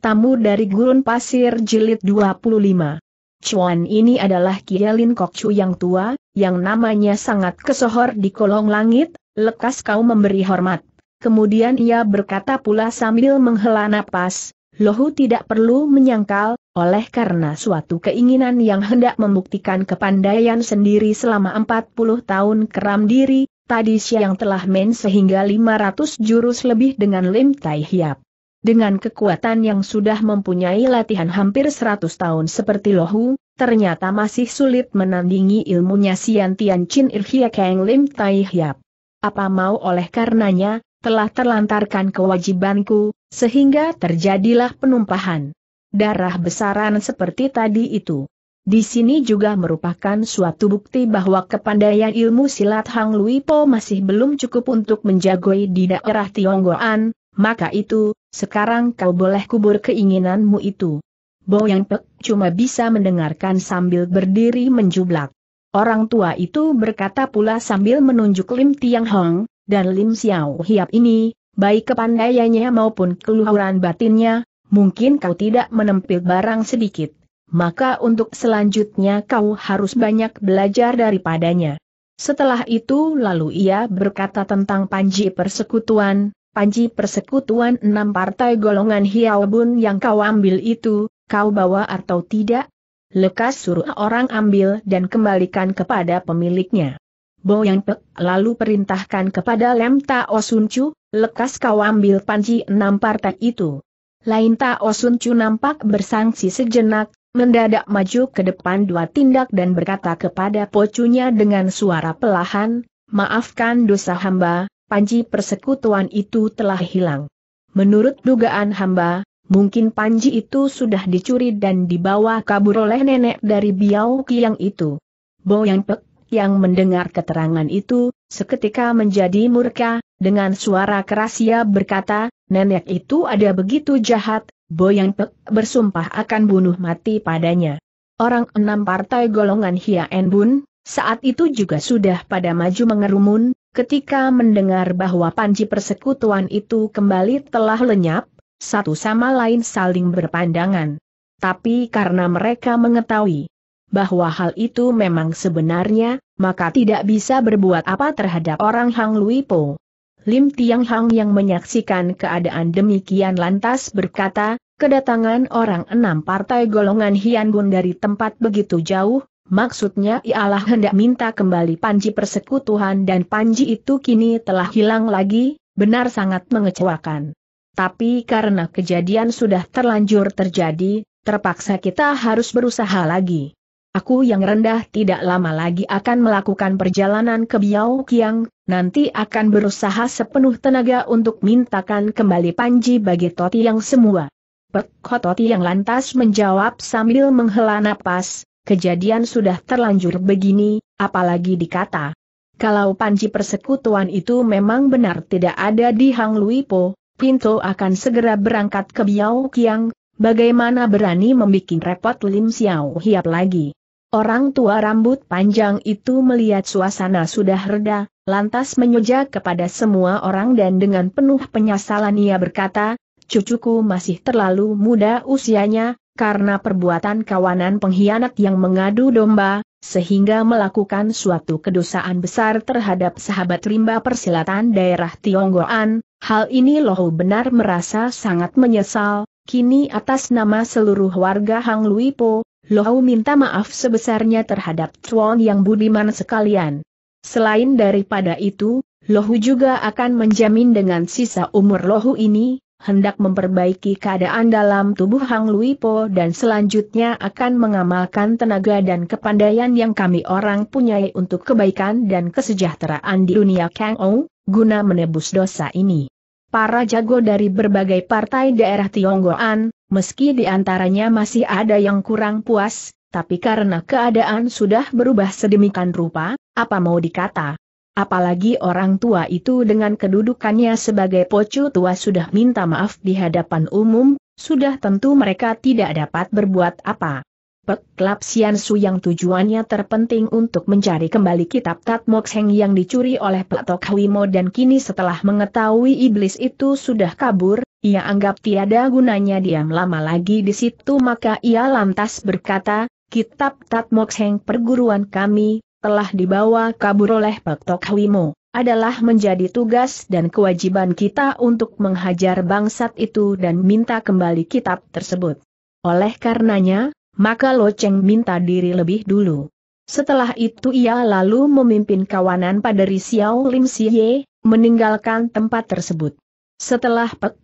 Tamu dari Gurun Pasir Jilid 25. Cuan ini adalah Kialin Kokcu yang tua, yang namanya sangat kesohor di kolong langit, lekas kau memberi hormat. Kemudian ia berkata pula sambil menghela napas, Lohu tidak perlu menyangkal, oleh karena suatu keinginan yang hendak membuktikan kepandaian sendiri selama 40 tahun keram diri, tadi siang telah men sehingga 500 jurus lebih dengan Lim Tai Hiap. Dengan kekuatan yang sudah mempunyai latihan hampir 100 tahun seperti Lohu, ternyata masih sulit menandingi ilmunya Sian Tian Chin Irhia Kang Lim Tai Hiap. Apa mau oleh karenanya, telah terlantarkan kewajibanku, sehingga terjadilah penumpahan darah besaran seperti tadi itu. Di sini juga merupakan suatu bukti bahwa kepandaian ilmu silat Hang Lui Po masih belum cukup untuk menjagoi di daerah Tionggoan, maka itu, sekarang kau boleh kubur keinginanmu itu. Bo yang Pek cuma bisa mendengarkan sambil berdiri menjublak. Orang tua itu berkata pula sambil menunjuk Lim Tiang Hong, dan Lim Xiao Hiap ini, baik kepandaiannya maupun keluhuran batinnya, mungkin kau tidak menempil barang sedikit. Maka untuk selanjutnya kau harus banyak belajar daripadanya. Setelah itu lalu ia berkata tentang panji persekutuan, Panji persekutuan enam partai golongan Hiaobun yang kau ambil itu, kau bawa atau tidak? Lekas suruh orang ambil dan kembalikan kepada pemiliknya. Bo Yang Pek lalu perintahkan kepada Lem Tao Sun Chu, lekas kau ambil panji enam partai itu. Lain Tao Sun Chu nampak bersangsi sejenak, mendadak maju ke depan dua tindak dan berkata kepada pocunya dengan suara pelahan, maafkan dosa hamba, Panji persekutuan itu telah hilang. Menurut dugaan hamba, mungkin Panji itu sudah dicuri dan dibawa kabur oleh nenek dari Biao Kiang itu. Boyang Pek yang mendengar keterangan itu, seketika menjadi murka, dengan suara keras ia berkata, nenek itu ada begitu jahat, Boyang Pek bersumpah akan bunuh mati padanya. Orang enam partai golongan Hia En Bun, saat itu juga sudah pada maju mengerumun, ketika mendengar bahwa panji persekutuan itu kembali telah lenyap, satu sama lain saling berpandangan. Tapi karena mereka mengetahui bahwa hal itu memang sebenarnya, maka tidak bisa berbuat apa terhadap orang Hang Luipo, Po. Lim Tiang Hang yang menyaksikan keadaan demikian lantas berkata, kedatangan orang enam partai golongan Hian Bun dari tempat begitu jauh, Maksudnya ialah hendak minta kembali Panji persekutuan dan Panji itu kini telah hilang lagi, benar sangat mengecewakan. Tapi karena kejadian sudah terlanjur terjadi, terpaksa kita harus berusaha lagi. Aku yang rendah tidak lama lagi akan melakukan perjalanan ke Biao Kiang, nanti akan berusaha sepenuh tenaga untuk mintakan kembali Panji bagi Toti yang semua. Pek Toti yang lantas menjawab sambil menghela napas, kejadian sudah terlanjur begini, apalagi dikata. Kalau panci persekutuan itu memang benar tidak ada di Hang Luipo, Pinto akan segera berangkat ke Biao Kiang, bagaimana berani membuat repot Lim Xiao Hiap lagi. Orang tua rambut panjang itu melihat suasana sudah reda, lantas menyujak kepada semua orang dan dengan penuh penyesalan ia berkata, cucuku masih terlalu muda usianya, karena perbuatan kawanan pengkhianat yang mengadu domba, sehingga melakukan suatu kedosaan besar terhadap sahabat rimba persilatan daerah Tionggoan, hal ini Lohu benar merasa sangat menyesal, kini atas nama seluruh warga Hang Luipo, Lohu minta maaf sebesarnya terhadap Chuan yang budiman sekalian. Selain daripada itu, Lohu juga akan menjamin dengan sisa umur Lohu ini, hendak memperbaiki keadaan dalam tubuh Hang Luipo dan selanjutnya akan mengamalkan tenaga dan kepandaian yang kami orang punyai untuk kebaikan dan kesejahteraan di dunia Kang Ou, guna menebus dosa ini. Para jago dari berbagai partai daerah Tionggoan, meski di antaranya masih ada yang kurang puas, tapi karena keadaan sudah berubah sedemikian rupa, apa mau dikata, apalagi orang tua itu dengan kedudukannya sebagai pocu tua sudah minta maaf di hadapan umum, sudah tentu mereka tidak dapat berbuat apa. Peklap Sian Su yang tujuannya terpenting untuk mencari kembali kitab Tat yang dicuri oleh Pak Tok dan kini setelah mengetahui iblis itu sudah kabur, ia anggap tiada gunanya diam lama lagi di situ maka ia lantas berkata, Kitab Tat perguruan kami, telah dibawa kabur oleh Pak Tok Hwimo, adalah menjadi tugas dan kewajiban kita untuk menghajar bangsat itu dan minta kembali kitab tersebut. Oleh karenanya, maka Loceng minta diri lebih dulu. Setelah itu ia lalu memimpin kawanan pada Risiao Lim Siye, meninggalkan tempat tersebut. Setelah Pek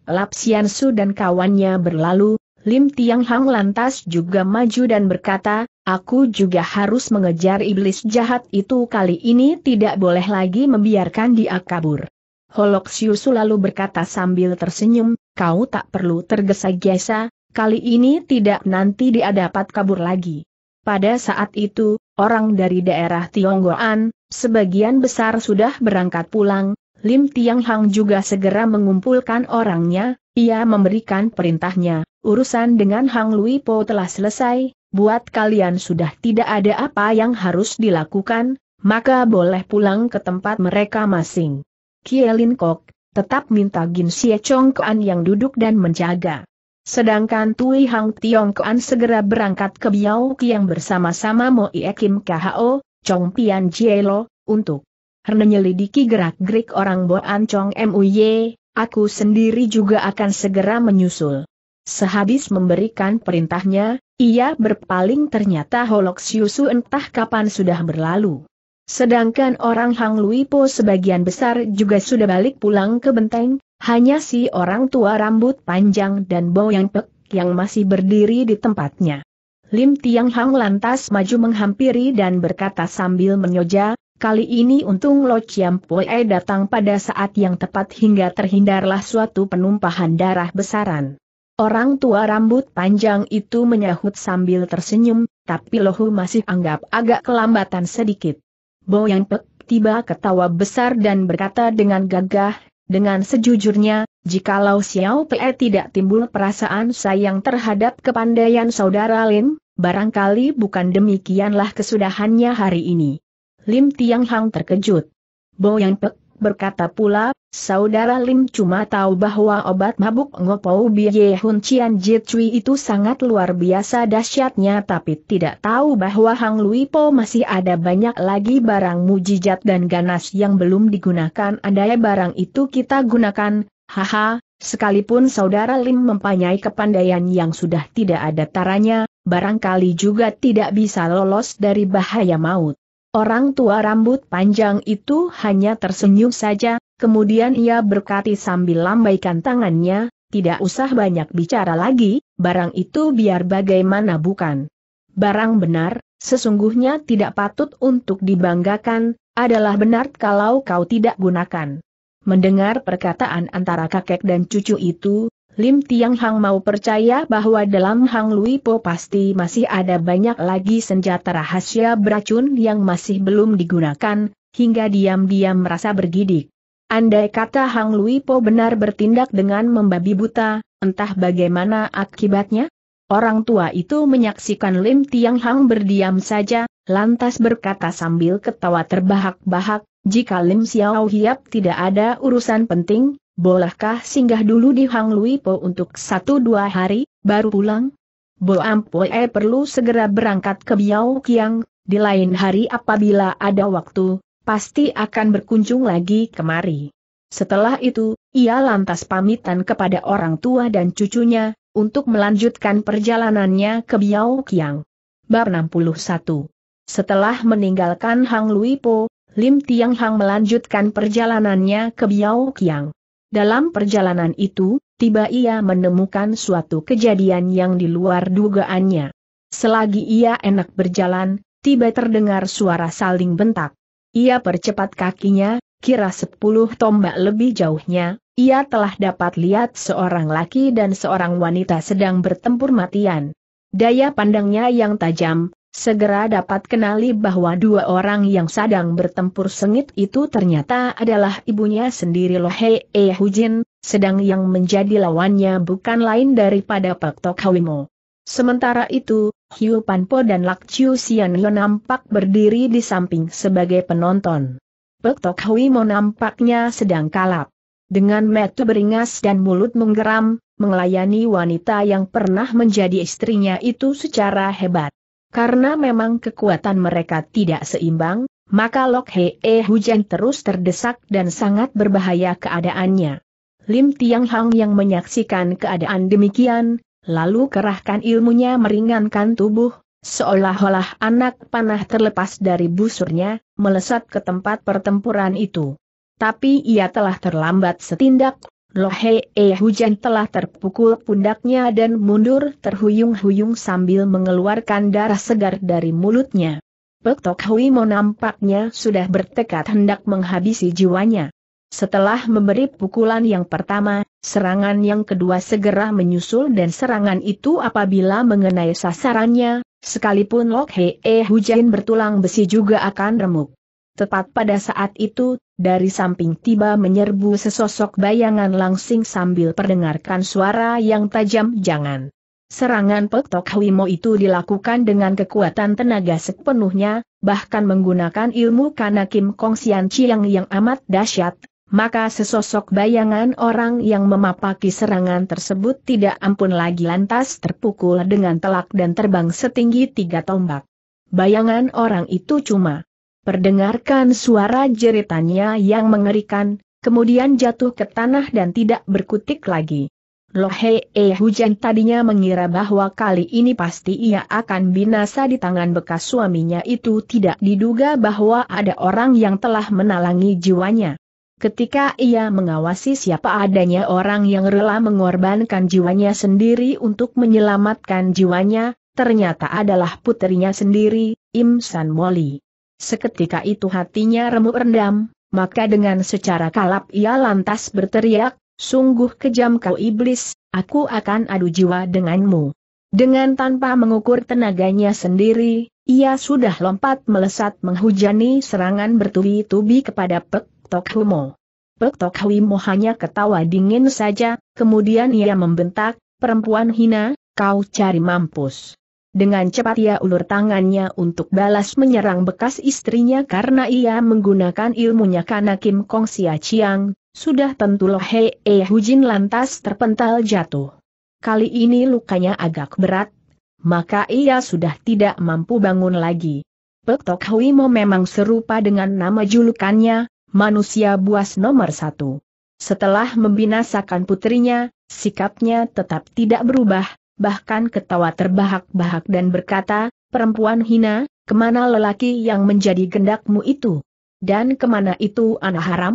Su dan kawannya berlalu, Lim Tiang Hang lantas juga maju dan berkata, aku juga harus mengejar iblis jahat itu kali ini tidak boleh lagi membiarkan dia kabur. Holoxiu lalu berkata sambil tersenyum, kau tak perlu tergesa-gesa, kali ini tidak nanti dia dapat kabur lagi. Pada saat itu, orang dari daerah Tionggoan, sebagian besar sudah berangkat pulang, Lim Tiang Hang juga segera mengumpulkan orangnya, ia memberikan perintahnya, urusan dengan Hang Lui Po telah selesai, buat kalian sudah tidak ada apa yang harus dilakukan, maka boleh pulang ke tempat mereka masing. Kielin Kok, tetap minta Gin Xie Chong Kuan yang duduk dan menjaga. Sedangkan Tui Hang Tiong Kuan segera berangkat ke Biao Kiang bersama-sama Mo Ie Kim KHO, Chong Pian Jielo, untuk menyelidiki gerak-gerik orang Boan Chong MUY, Aku sendiri juga akan segera menyusul. Sehabis memberikan perintahnya, ia berpaling ternyata Holok Siusu entah kapan sudah berlalu. Sedangkan orang Hang Luipo sebagian besar juga sudah balik pulang ke benteng, hanya si orang tua rambut panjang dan bau yang pek yang masih berdiri di tempatnya. Lim Tiang Hang lantas maju menghampiri dan berkata sambil menyoja, Kali ini untung Lo Chiam Pue datang pada saat yang tepat hingga terhindarlah suatu penumpahan darah besaran. Orang tua rambut panjang itu menyahut sambil tersenyum, tapi Lohu masih anggap agak kelambatan sedikit. Bo Yang Pek tiba ketawa besar dan berkata dengan gagah, dengan sejujurnya, jikalau Xiao Pei tidak timbul perasaan sayang terhadap kepandaian saudara Lin, barangkali bukan demikianlah kesudahannya hari ini. Lim Tiang Hang terkejut. Bo Yang Pek berkata pula, saudara Lim cuma tahu bahwa obat mabuk Ngopou Biye Hun Cian Jit Cui itu sangat luar biasa dahsyatnya tapi tidak tahu bahwa Hang Lui Po masih ada banyak lagi barang mujijat dan ganas yang belum digunakan andai barang itu kita gunakan, haha, Sekalipun saudara Lim mempunyai kepandaian yang sudah tidak ada taranya, barangkali juga tidak bisa lolos dari bahaya maut. Orang tua rambut panjang itu hanya tersenyum saja, kemudian ia berkati sambil lambaikan tangannya, tidak usah banyak bicara lagi, barang itu biar bagaimana bukan. Barang benar, sesungguhnya tidak patut untuk dibanggakan, adalah benar kalau kau tidak gunakan. Mendengar perkataan antara kakek dan cucu itu, Lim Tiang Hang mau percaya bahwa dalam Hang Lui Po pasti masih ada banyak lagi senjata rahasia beracun yang masih belum digunakan, hingga diam-diam merasa bergidik. Andai kata Hang Lui Po benar bertindak dengan membabi buta, entah bagaimana akibatnya? Orang tua itu menyaksikan Lim Tiang Hang berdiam saja, lantas berkata sambil ketawa terbahak-bahak, jika Lim Xiao Hiap tidak ada urusan penting, bolehkah singgah dulu di Hang Luipo untuk satu dua hari, baru pulang? Bo Ampue perlu segera berangkat ke Biao Kiang, di lain hari apabila ada waktu, pasti akan berkunjung lagi kemari. Setelah itu, ia lantas pamitan kepada orang tua dan cucunya, untuk melanjutkan perjalanannya ke Biao Kiang. Bab 61 Setelah meninggalkan Hang Luipo, Lim Tiang Hang melanjutkan perjalanannya ke Biao Kiang. Dalam perjalanan itu, tiba ia menemukan suatu kejadian yang di luar dugaannya. Selagi ia enak berjalan, tiba terdengar suara saling bentak. Ia percepat kakinya, kira sepuluh tombak lebih jauhnya, ia telah dapat lihat seorang laki dan seorang wanita sedang bertempur matian. Daya pandangnya yang tajam, segera dapat kenali bahwa dua orang yang sedang bertempur sengit itu ternyata adalah ibunya sendiri hei eh Hujin, e, sedang yang menjadi lawannya bukan lain daripada Pak Tok Sementara itu, Hiu Panpo dan Lak Chiu Sianyo nampak berdiri di samping sebagai penonton. Pak Tok mo nampaknya sedang kalap. Dengan metu beringas dan mulut menggeram, mengelayani wanita yang pernah menjadi istrinya itu secara hebat. Karena memang kekuatan mereka tidak seimbang, maka Lok Hee eh Hujan terus terdesak dan sangat berbahaya keadaannya. Lim Tiang Hang yang menyaksikan keadaan demikian, lalu kerahkan ilmunya meringankan tubuh, seolah-olah anak panah terlepas dari busurnya, melesat ke tempat pertempuran itu. Tapi ia telah terlambat setindak, Lohe E eh, hujan telah terpukul pundaknya dan mundur terhuyung-huyung sambil mengeluarkan darah segar dari mulutnya. Pek Tok Hui Mo nampaknya sudah bertekad hendak menghabisi jiwanya. Setelah memberi pukulan yang pertama, serangan yang kedua segera menyusul dan serangan itu apabila mengenai sasarannya, sekalipun Lohe E eh, hujan bertulang besi juga akan remuk. Tepat pada saat itu, dari samping tiba menyerbu sesosok bayangan langsing sambil perdengarkan suara yang tajam jangan. Serangan Petok Wimo itu dilakukan dengan kekuatan tenaga sepenuhnya, bahkan menggunakan ilmu Kanakim Kong Sian Chiang yang amat dahsyat, maka sesosok bayangan orang yang memapaki serangan tersebut tidak ampun lagi lantas terpukul dengan telak dan terbang setinggi tiga tombak. Bayangan orang itu cuma Perdengarkan suara jeritannya yang mengerikan, kemudian jatuh ke tanah dan tidak berkutik lagi. Lohe eh Hujan tadinya mengira bahwa kali ini pasti ia akan binasa di tangan bekas suaminya itu tidak diduga bahwa ada orang yang telah menalangi jiwanya. Ketika ia mengawasi siapa adanya orang yang rela mengorbankan jiwanya sendiri untuk menyelamatkan jiwanya, ternyata adalah putrinya sendiri, Im San Moli. Seketika itu hatinya remuk rendam, maka dengan secara kalap ia lantas berteriak, Sungguh kejam kau iblis, aku akan adu jiwa denganmu. Dengan tanpa mengukur tenaganya sendiri, ia sudah lompat melesat menghujani serangan bertubi-tubi kepada Pek Tok Humo. Pek Tok Humo hanya ketawa dingin saja, kemudian ia membentak, perempuan hina, kau cari mampus. Dengan cepat ia ulur tangannya untuk balas menyerang bekas istrinya karena ia menggunakan ilmunya karena Kim Kong Sia Chiang, sudah tentu loh eh Hei E Hujin lantas terpental jatuh. Kali ini lukanya agak berat, maka ia sudah tidak mampu bangun lagi. Pek Tok Mo memang serupa dengan nama julukannya, manusia buas nomor satu. Setelah membinasakan putrinya, sikapnya tetap tidak berubah, bahkan ketawa terbahak-bahak dan berkata, perempuan hina, kemana lelaki yang menjadi gendakmu itu? Dan kemana itu anak haram?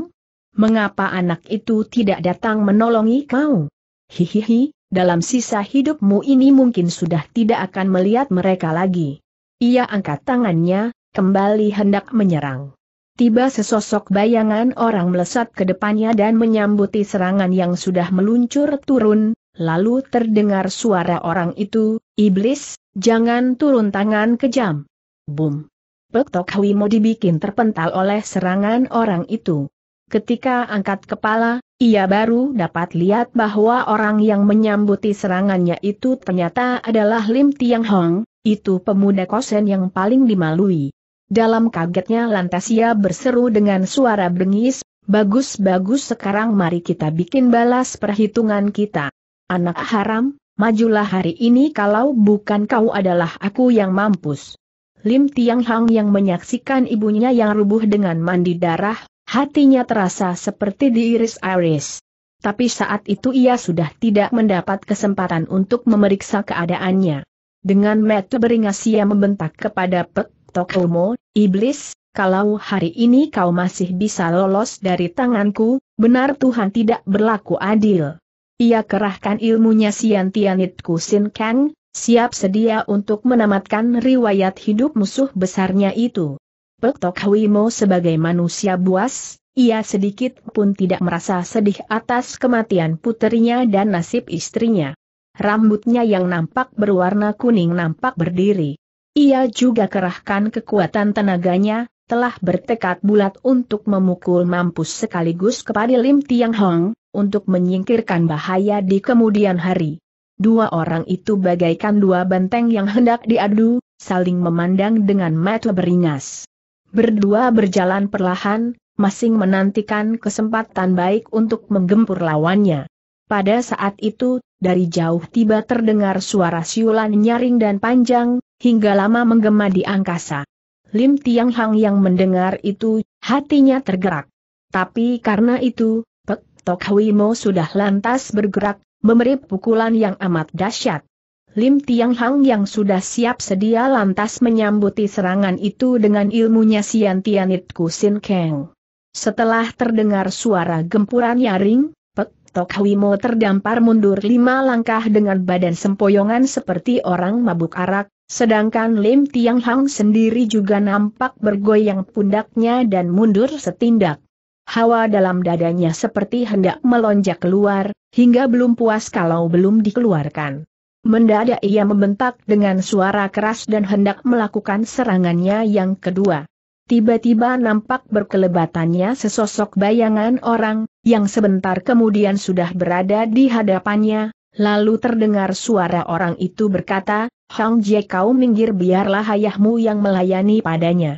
Mengapa anak itu tidak datang menolongi kau? Hihihi, dalam sisa hidupmu ini mungkin sudah tidak akan melihat mereka lagi. Ia angkat tangannya, kembali hendak menyerang. Tiba sesosok bayangan orang melesat ke depannya dan menyambuti serangan yang sudah meluncur turun, lalu terdengar suara orang itu, Iblis, jangan turun tangan kejam. Bum! Pektok mau dibikin terpental oleh serangan orang itu. Ketika angkat kepala, ia baru dapat lihat bahwa orang yang menyambuti serangannya itu ternyata adalah Lim Tiang Hong, itu pemuda kosen yang paling dimalui. Dalam kagetnya lantas ia berseru dengan suara bengis, bagus-bagus sekarang mari kita bikin balas perhitungan kita anak haram, majulah hari ini kalau bukan kau adalah aku yang mampus. Lim Tiang Hang yang menyaksikan ibunya yang rubuh dengan mandi darah, hatinya terasa seperti diiris-iris. Tapi saat itu ia sudah tidak mendapat kesempatan untuk memeriksa keadaannya. Dengan metu beringas ia membentak kepada Pek Tokomo, Iblis, kalau hari ini kau masih bisa lolos dari tanganku, benar Tuhan tidak berlaku adil ia kerahkan ilmunya Sian Tianit Kusin Kang, siap sedia untuk menamatkan riwayat hidup musuh besarnya itu. Pek Huimo sebagai manusia buas, ia sedikit pun tidak merasa sedih atas kematian putrinya dan nasib istrinya. Rambutnya yang nampak berwarna kuning nampak berdiri. Ia juga kerahkan kekuatan tenaganya, telah bertekad bulat untuk memukul mampus sekaligus kepada Lim Tiang Hong, untuk menyingkirkan bahaya di kemudian hari. Dua orang itu bagaikan dua benteng yang hendak diadu, saling memandang dengan mata beringas. Berdua berjalan perlahan, masing menantikan kesempatan baik untuk menggempur lawannya. Pada saat itu, dari jauh tiba terdengar suara siulan nyaring dan panjang, hingga lama menggema di angkasa. Lim Tiang Hang yang mendengar itu, hatinya tergerak. Tapi karena itu, Pek Tok Hui Mo sudah lantas bergerak, memberi pukulan yang amat dahsyat. Lim Tiang Hang yang sudah siap sedia lantas menyambuti serangan itu dengan ilmunya Sian Tianit Kusin Keng. Setelah terdengar suara gempuran nyaring, Tok Hui Mo terdampar mundur lima langkah dengan badan sempoyongan seperti orang mabuk arak, Sedangkan Lim Tiang Hang sendiri juga nampak bergoyang pundaknya dan mundur setindak. Hawa dalam dadanya seperti hendak melonjak keluar, hingga belum puas kalau belum dikeluarkan. Mendadak ia membentak dengan suara keras dan hendak melakukan serangannya yang kedua. Tiba-tiba nampak berkelebatannya sesosok bayangan orang, yang sebentar kemudian sudah berada di hadapannya, Lalu terdengar suara orang itu berkata, Hang Jie kau minggir biarlah ayahmu yang melayani padanya.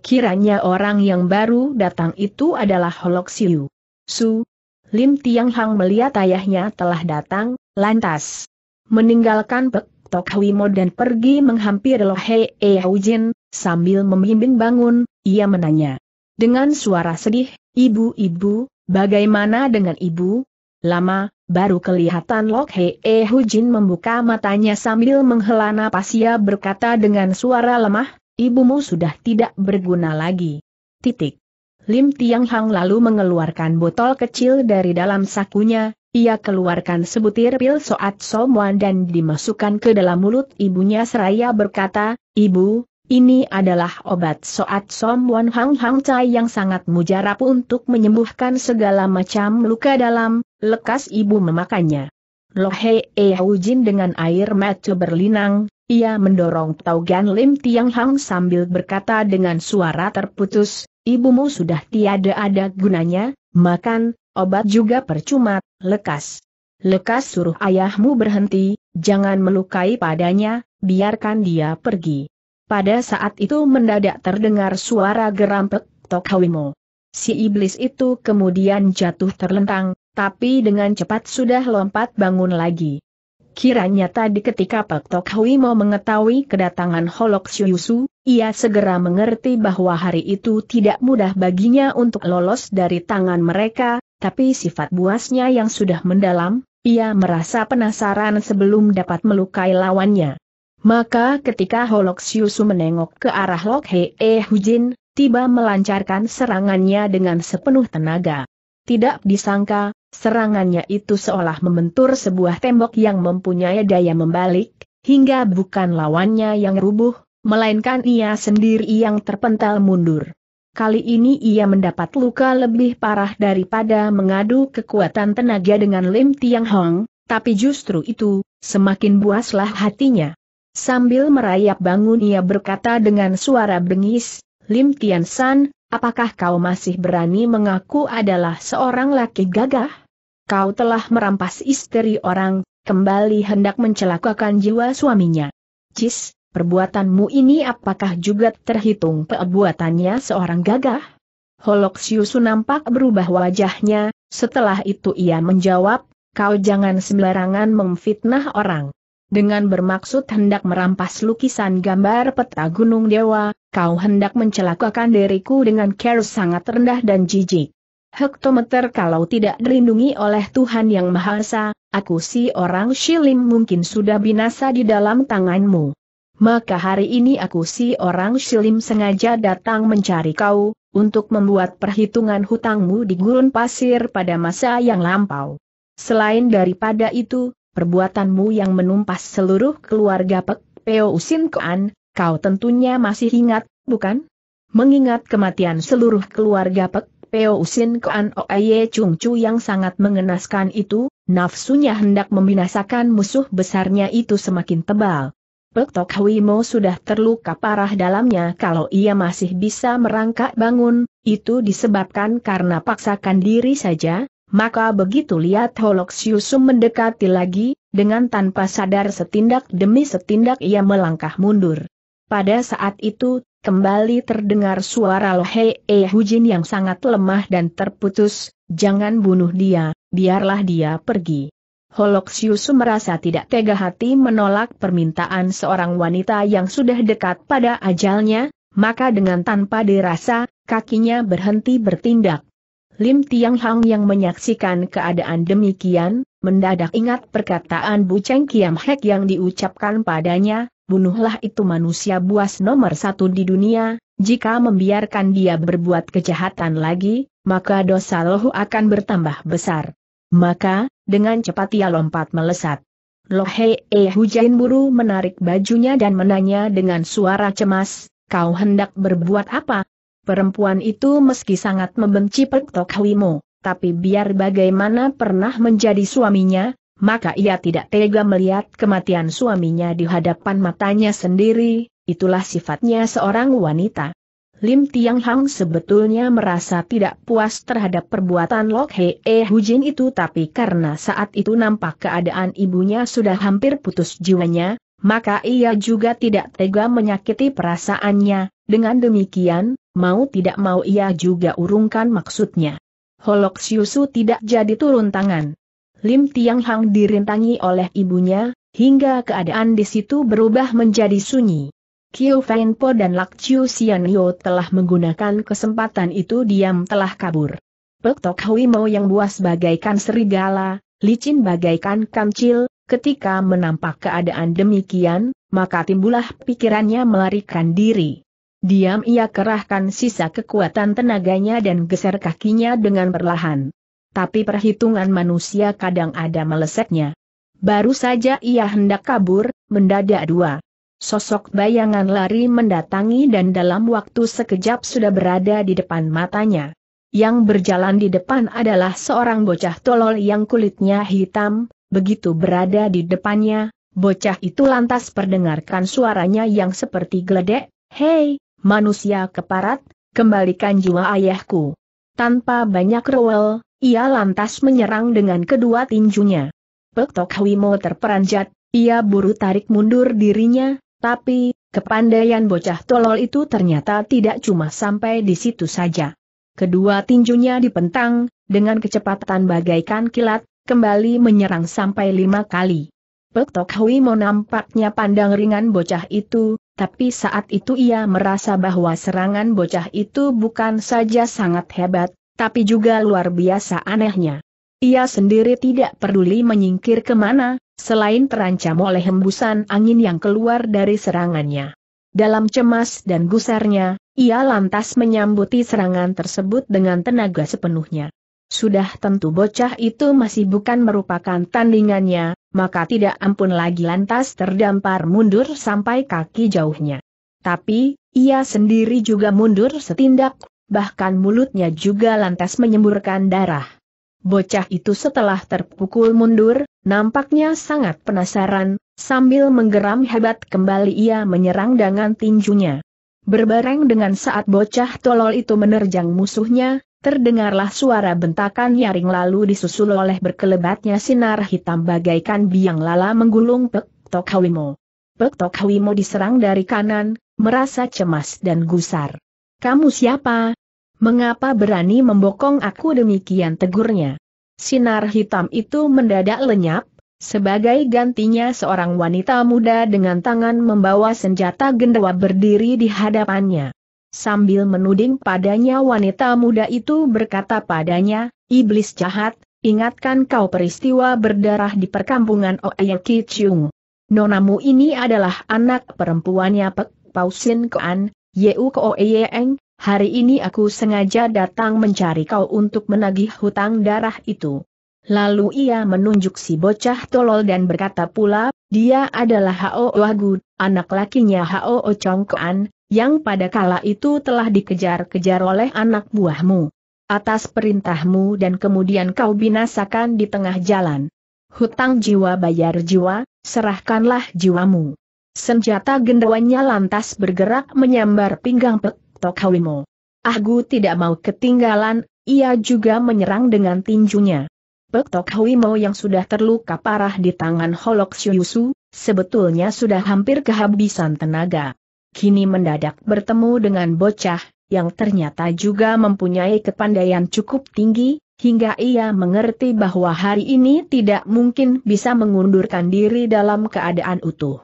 Kiranya orang yang baru datang itu adalah Holok Siu. Su. Lim Tiang Hang melihat ayahnya telah datang, lantas. Meninggalkan Pek Tok Wimo dan pergi menghampiri Lo Hei e Jin, sambil membimbing bangun, ia menanya. Dengan suara sedih, ibu-ibu, bagaimana dengan ibu? Lama, baru kelihatan Lok Hu e Hujin membuka matanya sambil menghela napas ia berkata dengan suara lemah, ibumu sudah tidak berguna lagi. Titik. Lim Tiang Hang lalu mengeluarkan botol kecil dari dalam sakunya, ia keluarkan sebutir pil soat somwan dan dimasukkan ke dalam mulut ibunya seraya berkata, Ibu, ini adalah obat soat somwan Hang Hang Cai yang sangat mujarab untuk menyembuhkan segala macam luka dalam, lekas ibu memakannya. Lohe eh, Jin dengan air mata berlinang, ia mendorong Tau Gan Lim Tiang Hang sambil berkata dengan suara terputus, ibumu sudah tiada ada gunanya, makan, obat juga percuma, lekas. Lekas suruh ayahmu berhenti, jangan melukai padanya, biarkan dia pergi. Pada saat itu mendadak terdengar suara gerampek, Tok Hawimo. Si iblis itu kemudian jatuh terlentang, tapi dengan cepat sudah lompat bangun lagi. Kiranya tadi ketika Pak Tok Hui mau mengetahui kedatangan Holok Syuyusu, ia segera mengerti bahwa hari itu tidak mudah baginya untuk lolos dari tangan mereka, tapi sifat buasnya yang sudah mendalam, ia merasa penasaran sebelum dapat melukai lawannya. Maka ketika Holok Syuyusu menengok ke arah Lok Hee Hujin, tiba melancarkan serangannya dengan sepenuh tenaga. Tidak disangka, serangannya itu seolah membentur sebuah tembok yang mempunyai daya membalik, hingga bukan lawannya yang rubuh, melainkan ia sendiri yang terpental mundur. Kali ini ia mendapat luka lebih parah daripada mengadu kekuatan tenaga dengan Lim Tiang Hong, tapi justru itu, semakin buaslah hatinya. Sambil merayap bangun ia berkata dengan suara bengis, Lim Tian San, apakah kau masih berani mengaku adalah seorang laki gagah? Kau telah merampas istri orang, kembali hendak mencelakakan jiwa suaminya. Cis, perbuatanmu ini apakah juga terhitung perbuatannya seorang gagah? Holoxius nampak berubah wajahnya, setelah itu ia menjawab, kau jangan sembarangan memfitnah orang dengan bermaksud hendak merampas lukisan gambar peta Gunung Dewa, kau hendak mencelakakan diriku dengan care sangat rendah dan jijik. Hektometer kalau tidak dilindungi oleh Tuhan Yang Maha Esa, aku si orang Shilim mungkin sudah binasa di dalam tanganmu. Maka hari ini aku si orang Shilim sengaja datang mencari kau, untuk membuat perhitungan hutangmu di gurun pasir pada masa yang lampau. Selain daripada itu, perbuatanmu yang menumpas seluruh keluarga Pek Peo Usin Koan, kau tentunya masih ingat, bukan? Mengingat kematian seluruh keluarga Pek Peo Usin Koan Oaye Chung Chu yang sangat mengenaskan itu, nafsunya hendak membinasakan musuh besarnya itu semakin tebal. Pek Tok Mo sudah terluka parah dalamnya kalau ia masih bisa merangkak bangun, itu disebabkan karena paksakan diri saja, maka begitu lihat Siusum mendekati lagi, dengan tanpa sadar setindak demi setindak ia melangkah mundur. Pada saat itu, kembali terdengar suara Lohe E. Eh Hujin yang sangat lemah dan terputus, jangan bunuh dia, biarlah dia pergi. Siusum merasa tidak tega hati menolak permintaan seorang wanita yang sudah dekat pada ajalnya, maka dengan tanpa dirasa, kakinya berhenti bertindak. Lim Tiang Hang yang menyaksikan keadaan demikian, mendadak ingat perkataan Bu Cheng Kiam Hek yang diucapkan padanya, bunuhlah itu manusia buas nomor satu di dunia, jika membiarkan dia berbuat kejahatan lagi, maka dosa lohu akan bertambah besar. Maka, dengan cepat ia lompat melesat. hei eh Hujain Buru menarik bajunya dan menanya dengan suara cemas, kau hendak berbuat apa, Perempuan itu meski sangat membenci Pek Tok tapi biar bagaimana pernah menjadi suaminya, maka ia tidak tega melihat kematian suaminya di hadapan matanya sendiri, itulah sifatnya seorang wanita. Lim Tiang Hang sebetulnya merasa tidak puas terhadap perbuatan Lok Hee Hujin itu tapi karena saat itu nampak keadaan ibunya sudah hampir putus jiwanya, maka ia juga tidak tega menyakiti perasaannya, dengan demikian, mau tidak mau ia juga urungkan maksudnya. Holok Siusu tidak jadi turun tangan. Lim Tiang Hang dirintangi oleh ibunya, hingga keadaan di situ berubah menjadi sunyi. Kiu Fein Po dan Lak Chiu Sian Yo telah menggunakan kesempatan itu diam telah kabur. Pek Tok Hui Mo yang buas bagaikan serigala, licin bagaikan kancil, ketika menampak keadaan demikian, maka timbullah pikirannya melarikan diri. Diam ia kerahkan sisa kekuatan tenaganya dan geser kakinya dengan perlahan. Tapi perhitungan manusia kadang ada melesetnya. Baru saja ia hendak kabur, mendadak dua. Sosok bayangan lari mendatangi dan dalam waktu sekejap sudah berada di depan matanya. Yang berjalan di depan adalah seorang bocah tolol yang kulitnya hitam, begitu berada di depannya, bocah itu lantas perdengarkan suaranya yang seperti geledek, Hei, manusia keparat, kembalikan jiwa ayahku. Tanpa banyak rewel, ia lantas menyerang dengan kedua tinjunya. Pek Tok Mo terperanjat, ia buru tarik mundur dirinya, tapi, kepandaian bocah tolol itu ternyata tidak cuma sampai di situ saja. Kedua tinjunya dipentang, dengan kecepatan bagaikan kilat, kembali menyerang sampai lima kali. Pek Tok Hui Mo nampaknya pandang ringan bocah itu, tapi saat itu ia merasa bahwa serangan bocah itu bukan saja sangat hebat, tapi juga luar biasa anehnya. Ia sendiri tidak peduli menyingkir kemana, selain terancam oleh hembusan angin yang keluar dari serangannya. Dalam cemas dan gusarnya, ia lantas menyambuti serangan tersebut dengan tenaga sepenuhnya. Sudah tentu bocah itu masih bukan merupakan tandingannya, maka tidak ampun lagi lantas terdampar mundur sampai kaki jauhnya. Tapi, ia sendiri juga mundur setindak, bahkan mulutnya juga lantas menyemburkan darah. Bocah itu setelah terpukul mundur, nampaknya sangat penasaran, sambil menggeram hebat kembali ia menyerang dengan tinjunya. Berbareng dengan saat bocah tolol itu menerjang musuhnya, Terdengarlah suara bentakan nyaring lalu disusul oleh berkelebatnya sinar hitam bagaikan biang lala menggulung Pek Tok Hawimo. Pek Tok Hawimo diserang dari kanan, merasa cemas dan gusar. Kamu siapa? Mengapa berani membokong aku demikian tegurnya? Sinar hitam itu mendadak lenyap, sebagai gantinya seorang wanita muda dengan tangan membawa senjata gendawa berdiri di hadapannya. Sambil menuding padanya wanita muda itu berkata padanya, Iblis jahat, ingatkan kau peristiwa berdarah di perkampungan Oeyaki Chung. Nonamu ini adalah anak perempuannya Pek Pausin Koan, Yeu Koeyeng, hari ini aku sengaja datang mencari kau untuk menagih hutang darah itu. Lalu ia menunjuk si bocah tolol dan berkata pula, dia adalah Hao Wagu, anak lakinya Hao Chongkoan, yang pada kala itu telah dikejar-kejar oleh anak buahmu. Atas perintahmu dan kemudian kau binasakan di tengah jalan. Hutang jiwa bayar jiwa, serahkanlah jiwamu. Senjata gendawannya lantas bergerak menyambar pinggang Pek Ahgu tidak mau ketinggalan, ia juga menyerang dengan tinjunya. Pek yang sudah terluka parah di tangan Holok Shuyusu, sebetulnya sudah hampir kehabisan tenaga kini mendadak bertemu dengan bocah, yang ternyata juga mempunyai kepandaian cukup tinggi, hingga ia mengerti bahwa hari ini tidak mungkin bisa mengundurkan diri dalam keadaan utuh.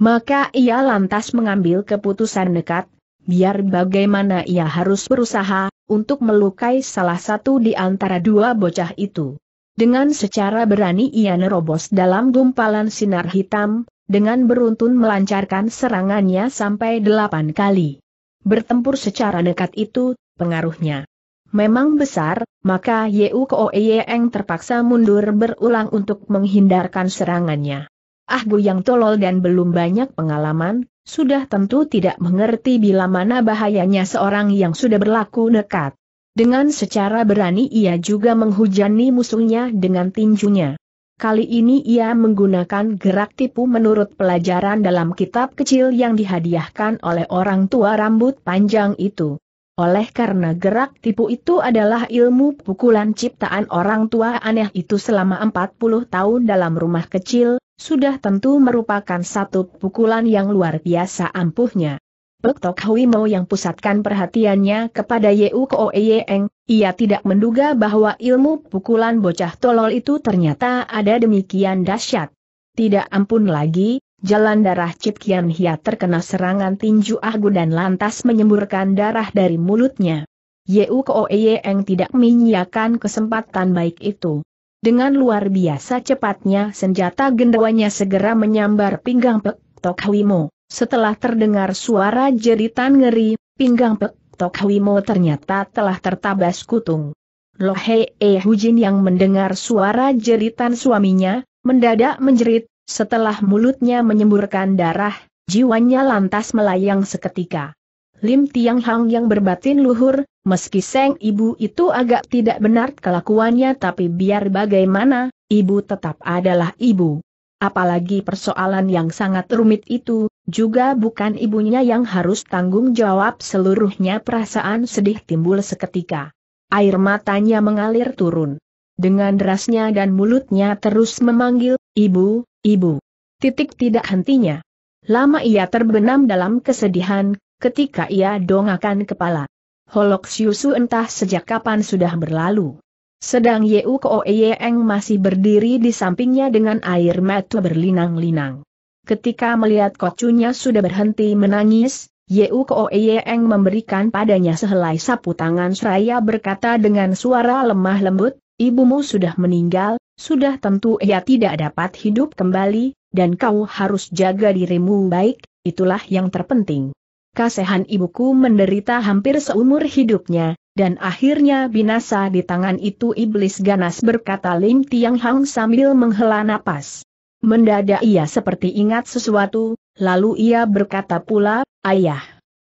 Maka ia lantas mengambil keputusan nekat, biar bagaimana ia harus berusaha, untuk melukai salah satu di antara dua bocah itu. Dengan secara berani ia nerobos dalam gumpalan sinar hitam, dengan beruntun melancarkan serangannya sampai delapan kali. Bertempur secara dekat itu, pengaruhnya memang besar, maka Yu Koeyeng terpaksa mundur berulang untuk menghindarkan serangannya. Ah Bu yang tolol dan belum banyak pengalaman, sudah tentu tidak mengerti bila mana bahayanya seorang yang sudah berlaku nekat. Dengan secara berani ia juga menghujani musuhnya dengan tinjunya. Kali ini ia menggunakan gerak tipu menurut pelajaran dalam kitab kecil yang dihadiahkan oleh orang tua rambut panjang itu. Oleh karena gerak tipu itu adalah ilmu pukulan ciptaan orang tua aneh itu selama 40 tahun dalam rumah kecil, sudah tentu merupakan satu pukulan yang luar biasa ampuhnya. Pek Tok Hui Mo yang pusatkan perhatiannya kepada Yeu Koe Yeeng, ia tidak menduga bahwa ilmu pukulan bocah tolol itu ternyata ada demikian dahsyat. Tidak ampun lagi, jalan darah Cip Kian Hia terkena serangan tinju Ahgu dan lantas menyemburkan darah dari mulutnya. Yeu Koeyeng tidak menyiakan kesempatan baik itu. Dengan luar biasa cepatnya senjata gendawanya segera menyambar pinggang Pek Tok mo. Setelah terdengar suara jeritan ngeri, pinggang Pek Tok Wimo ternyata telah tertabas kutung. Lohe E eh, Hujin yang mendengar suara jeritan suaminya, mendadak menjerit, setelah mulutnya menyemburkan darah, jiwanya lantas melayang seketika. Lim Tiang Hang yang berbatin luhur, meski seng ibu itu agak tidak benar kelakuannya tapi biar bagaimana, ibu tetap adalah ibu. Apalagi persoalan yang sangat rumit itu, juga bukan ibunya yang harus tanggung jawab seluruhnya perasaan sedih timbul seketika. Air matanya mengalir turun. Dengan derasnya dan mulutnya terus memanggil, ibu, ibu. Titik tidak hentinya. Lama ia terbenam dalam kesedihan, ketika ia dongakan kepala. Holok Siusu entah sejak kapan sudah berlalu. Sedang Yeu yeeng masih berdiri di sampingnya dengan air mata berlinang-linang. Ketika melihat kocunya sudah berhenti menangis, Yeu Ko Eng memberikan padanya sehelai sapu tangan seraya berkata dengan suara lemah lembut, ibumu sudah meninggal, sudah tentu ia tidak dapat hidup kembali, dan kau harus jaga dirimu baik, itulah yang terpenting. Kasehan ibuku menderita hampir seumur hidupnya, dan akhirnya binasa di tangan itu iblis ganas berkata Lim Tiang Hang sambil menghela napas. Mendadak ia seperti ingat sesuatu, lalu ia berkata pula, Ayah.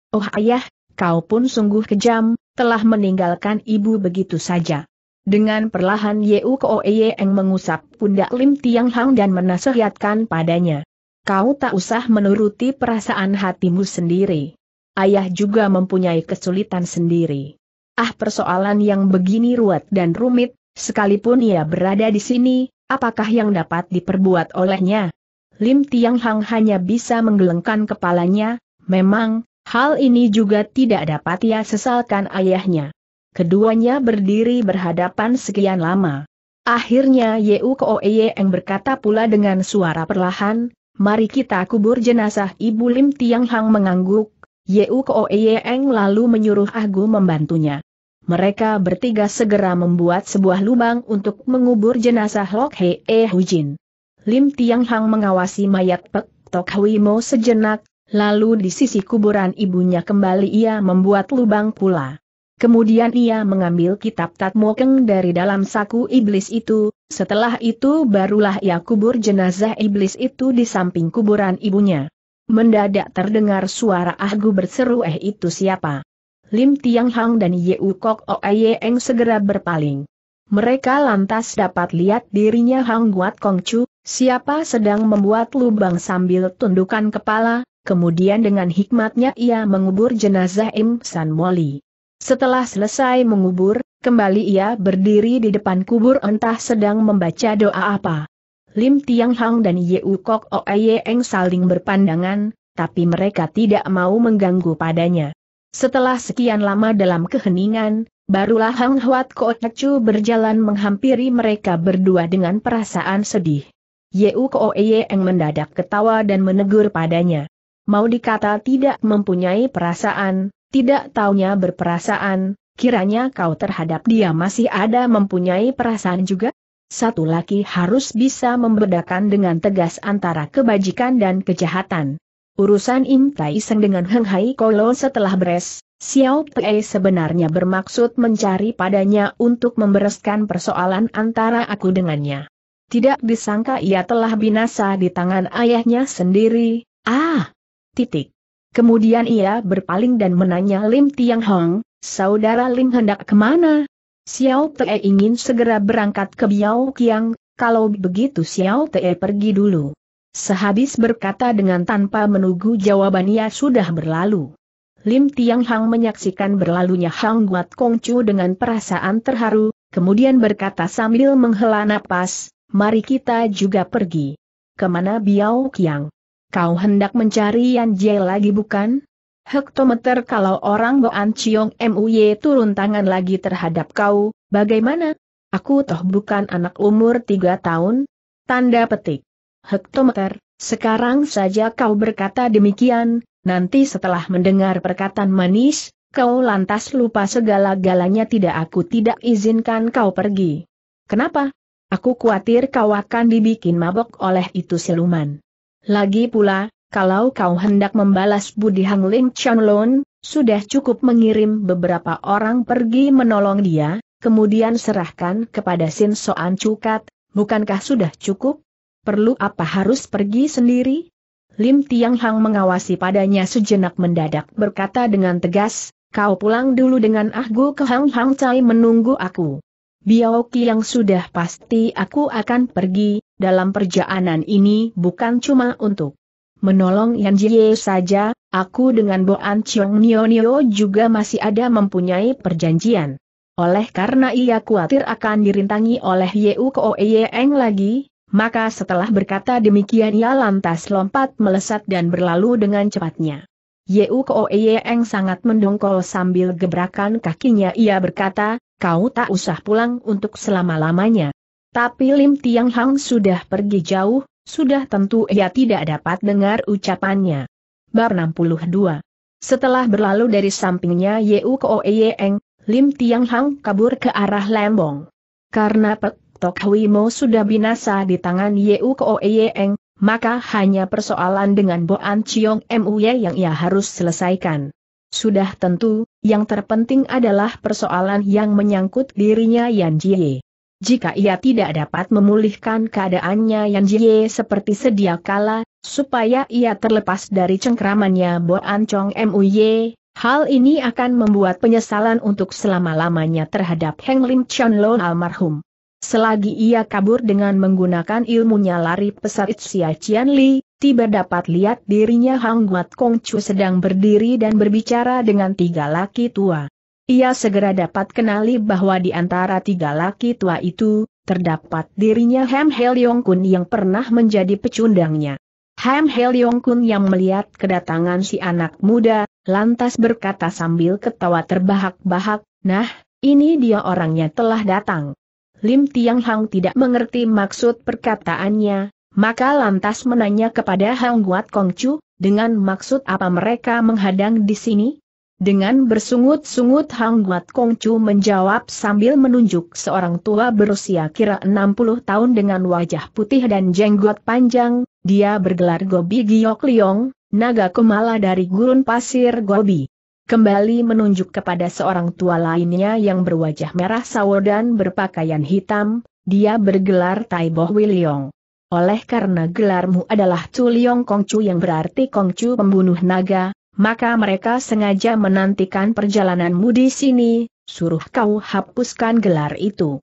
Oh ayah, kau pun sungguh kejam, telah meninggalkan ibu begitu saja. Dengan perlahan Yeu Ko mengusap pundak Lim Tiang Hang dan menasihatkan padanya. Kau tak usah menuruti perasaan hatimu sendiri. Ayah juga mempunyai kesulitan sendiri. Ah persoalan yang begini ruwet dan rumit, sekalipun ia berada di sini, apakah yang dapat diperbuat olehnya? Lim Tiang Hang hanya bisa menggelengkan kepalanya, memang, hal ini juga tidak dapat ia sesalkan ayahnya. Keduanya berdiri berhadapan sekian lama. Akhirnya Yeu Koeye yang berkata pula dengan suara perlahan, mari kita kubur jenazah Ibu Lim Tiang Hang mengangguk, Yeu Koeye yang lalu menyuruh Agu membantunya mereka bertiga segera membuat sebuah lubang untuk mengubur jenazah Lok Hei e Hujin. Lim Tiang Hang mengawasi mayat Pek Tok Hui Mo sejenak, lalu di sisi kuburan ibunya kembali ia membuat lubang pula. Kemudian ia mengambil kitab Tat Mokeng dari dalam saku iblis itu, setelah itu barulah ia kubur jenazah iblis itu di samping kuburan ibunya. Mendadak terdengar suara ahgu berseru eh itu siapa? Lim Tiang Hang dan U Kok Oe Eng segera berpaling. Mereka lantas dapat lihat dirinya Hang Guat Kong Kongcu, siapa sedang membuat lubang sambil tundukan kepala, kemudian dengan hikmatnya ia mengubur jenazah Im San Moli. Setelah selesai mengubur, kembali ia berdiri di depan kubur entah sedang membaca doa apa. Lim Tiang Hang dan U Kok Oe Eng saling berpandangan, tapi mereka tidak mau mengganggu padanya. Setelah sekian lama dalam keheningan, barulah Hang Huat Koechu berjalan menghampiri mereka berdua dengan perasaan sedih. Yeu Koeye Eng mendadak ketawa dan menegur padanya. Mau dikata tidak mempunyai perasaan, tidak taunya berperasaan, kiranya kau terhadap dia masih ada mempunyai perasaan juga? Satu laki harus bisa membedakan dengan tegas antara kebajikan dan kejahatan. Urusan Im Tai Seng dengan Heng Hai Kolo setelah beres, Xiao Pei sebenarnya bermaksud mencari padanya untuk membereskan persoalan antara aku dengannya. Tidak disangka ia telah binasa di tangan ayahnya sendiri, ah! Titik. Kemudian ia berpaling dan menanya Lim Tiang Hong, saudara Lim hendak kemana? Xiao Pei ingin segera berangkat ke Biao Kiang, kalau begitu Xiao Pei pergi dulu. Sehabis berkata dengan tanpa menunggu jawaban ia sudah berlalu. Lim Tiang Hang menyaksikan berlalunya Hang Guat Kong Chu dengan perasaan terharu, kemudian berkata sambil menghela napas, mari kita juga pergi. Kemana Biao Kiang? Kau hendak mencari Yan Jie lagi bukan? Hektometer kalau orang Boan Chiong MUY turun tangan lagi terhadap kau, bagaimana? Aku toh bukan anak umur tiga tahun? Tanda petik hektometer, sekarang saja kau berkata demikian, nanti setelah mendengar perkataan manis, kau lantas lupa segala-galanya tidak aku tidak izinkan kau pergi. Kenapa? Aku khawatir kau akan dibikin mabok oleh itu siluman. Lagi pula, kalau kau hendak membalas budi Hang Ling Lim Luan, sudah cukup mengirim beberapa orang pergi menolong dia, kemudian serahkan kepada Sin Soan Cukat, bukankah sudah cukup? perlu apa harus pergi sendiri? Lim Tiang Hang mengawasi padanya sejenak mendadak berkata dengan tegas, kau pulang dulu dengan ahgu ke Hang Hang Cai menunggu aku. Biaoki yang sudah pasti aku akan pergi, dalam perjalanan ini bukan cuma untuk menolong Yan Jie saja, aku dengan Boan Chiong Nio Nio juga masih ada mempunyai perjanjian. Oleh karena ia khawatir akan dirintangi oleh Yeu Koe Yeeng lagi, maka setelah berkata demikian ia lantas lompat melesat dan berlalu dengan cepatnya. Yeu Ko sangat mendongkol sambil gebrakan kakinya ia berkata, kau tak usah pulang untuk selama-lamanya. Tapi Lim Tiang Hang sudah pergi jauh, sudah tentu ia tidak dapat dengar ucapannya. Bar 62 Setelah berlalu dari sampingnya Yeu Ko Lim Tiang Hang kabur ke arah Lembong. Karena Pek Tok Hui Mo sudah binasa di tangan Yeu Koe maka hanya persoalan dengan Boan Chiong MUY yang ia harus selesaikan. Sudah tentu, yang terpenting adalah persoalan yang menyangkut dirinya Yan Jie. Jika ia tidak dapat memulihkan keadaannya Yan Jie seperti sedia kala, supaya ia terlepas dari cengkramannya Boan Chong MUY, hal ini akan membuat penyesalan untuk selama-lamanya terhadap Heng Lim Chon Lo almarhum. Selagi ia kabur dengan menggunakan ilmunya lari pesat Sia Qian Li, tiba dapat lihat dirinya Hang Guat Kong Chu sedang berdiri dan berbicara dengan tiga laki tua. Ia segera dapat kenali bahwa di antara tiga laki tua itu, terdapat dirinya Ham Helyong Kun yang pernah menjadi pecundangnya. Ham Helyong Kun yang melihat kedatangan si anak muda, lantas berkata sambil ketawa terbahak-bahak, nah, ini dia orangnya telah datang. Lim Tiang Hang tidak mengerti maksud perkataannya, maka lantas menanya kepada Hang Guat Kong Kongcu, dengan maksud apa mereka menghadang di sini? Dengan bersungut-sungut Hang Guat Kong Kongcu menjawab sambil menunjuk seorang tua berusia kira 60 tahun dengan wajah putih dan jenggot panjang, dia bergelar Gobi Giok Liong, naga kemala dari gurun pasir Gobi kembali menunjuk kepada seorang tua lainnya yang berwajah merah sawo dan berpakaian hitam, dia bergelar Tai Boh Wiliong. Oleh karena gelarmu adalah Chu Kong Chu yang berarti Kong Chu pembunuh naga, maka mereka sengaja menantikan perjalananmu di sini, suruh kau hapuskan gelar itu.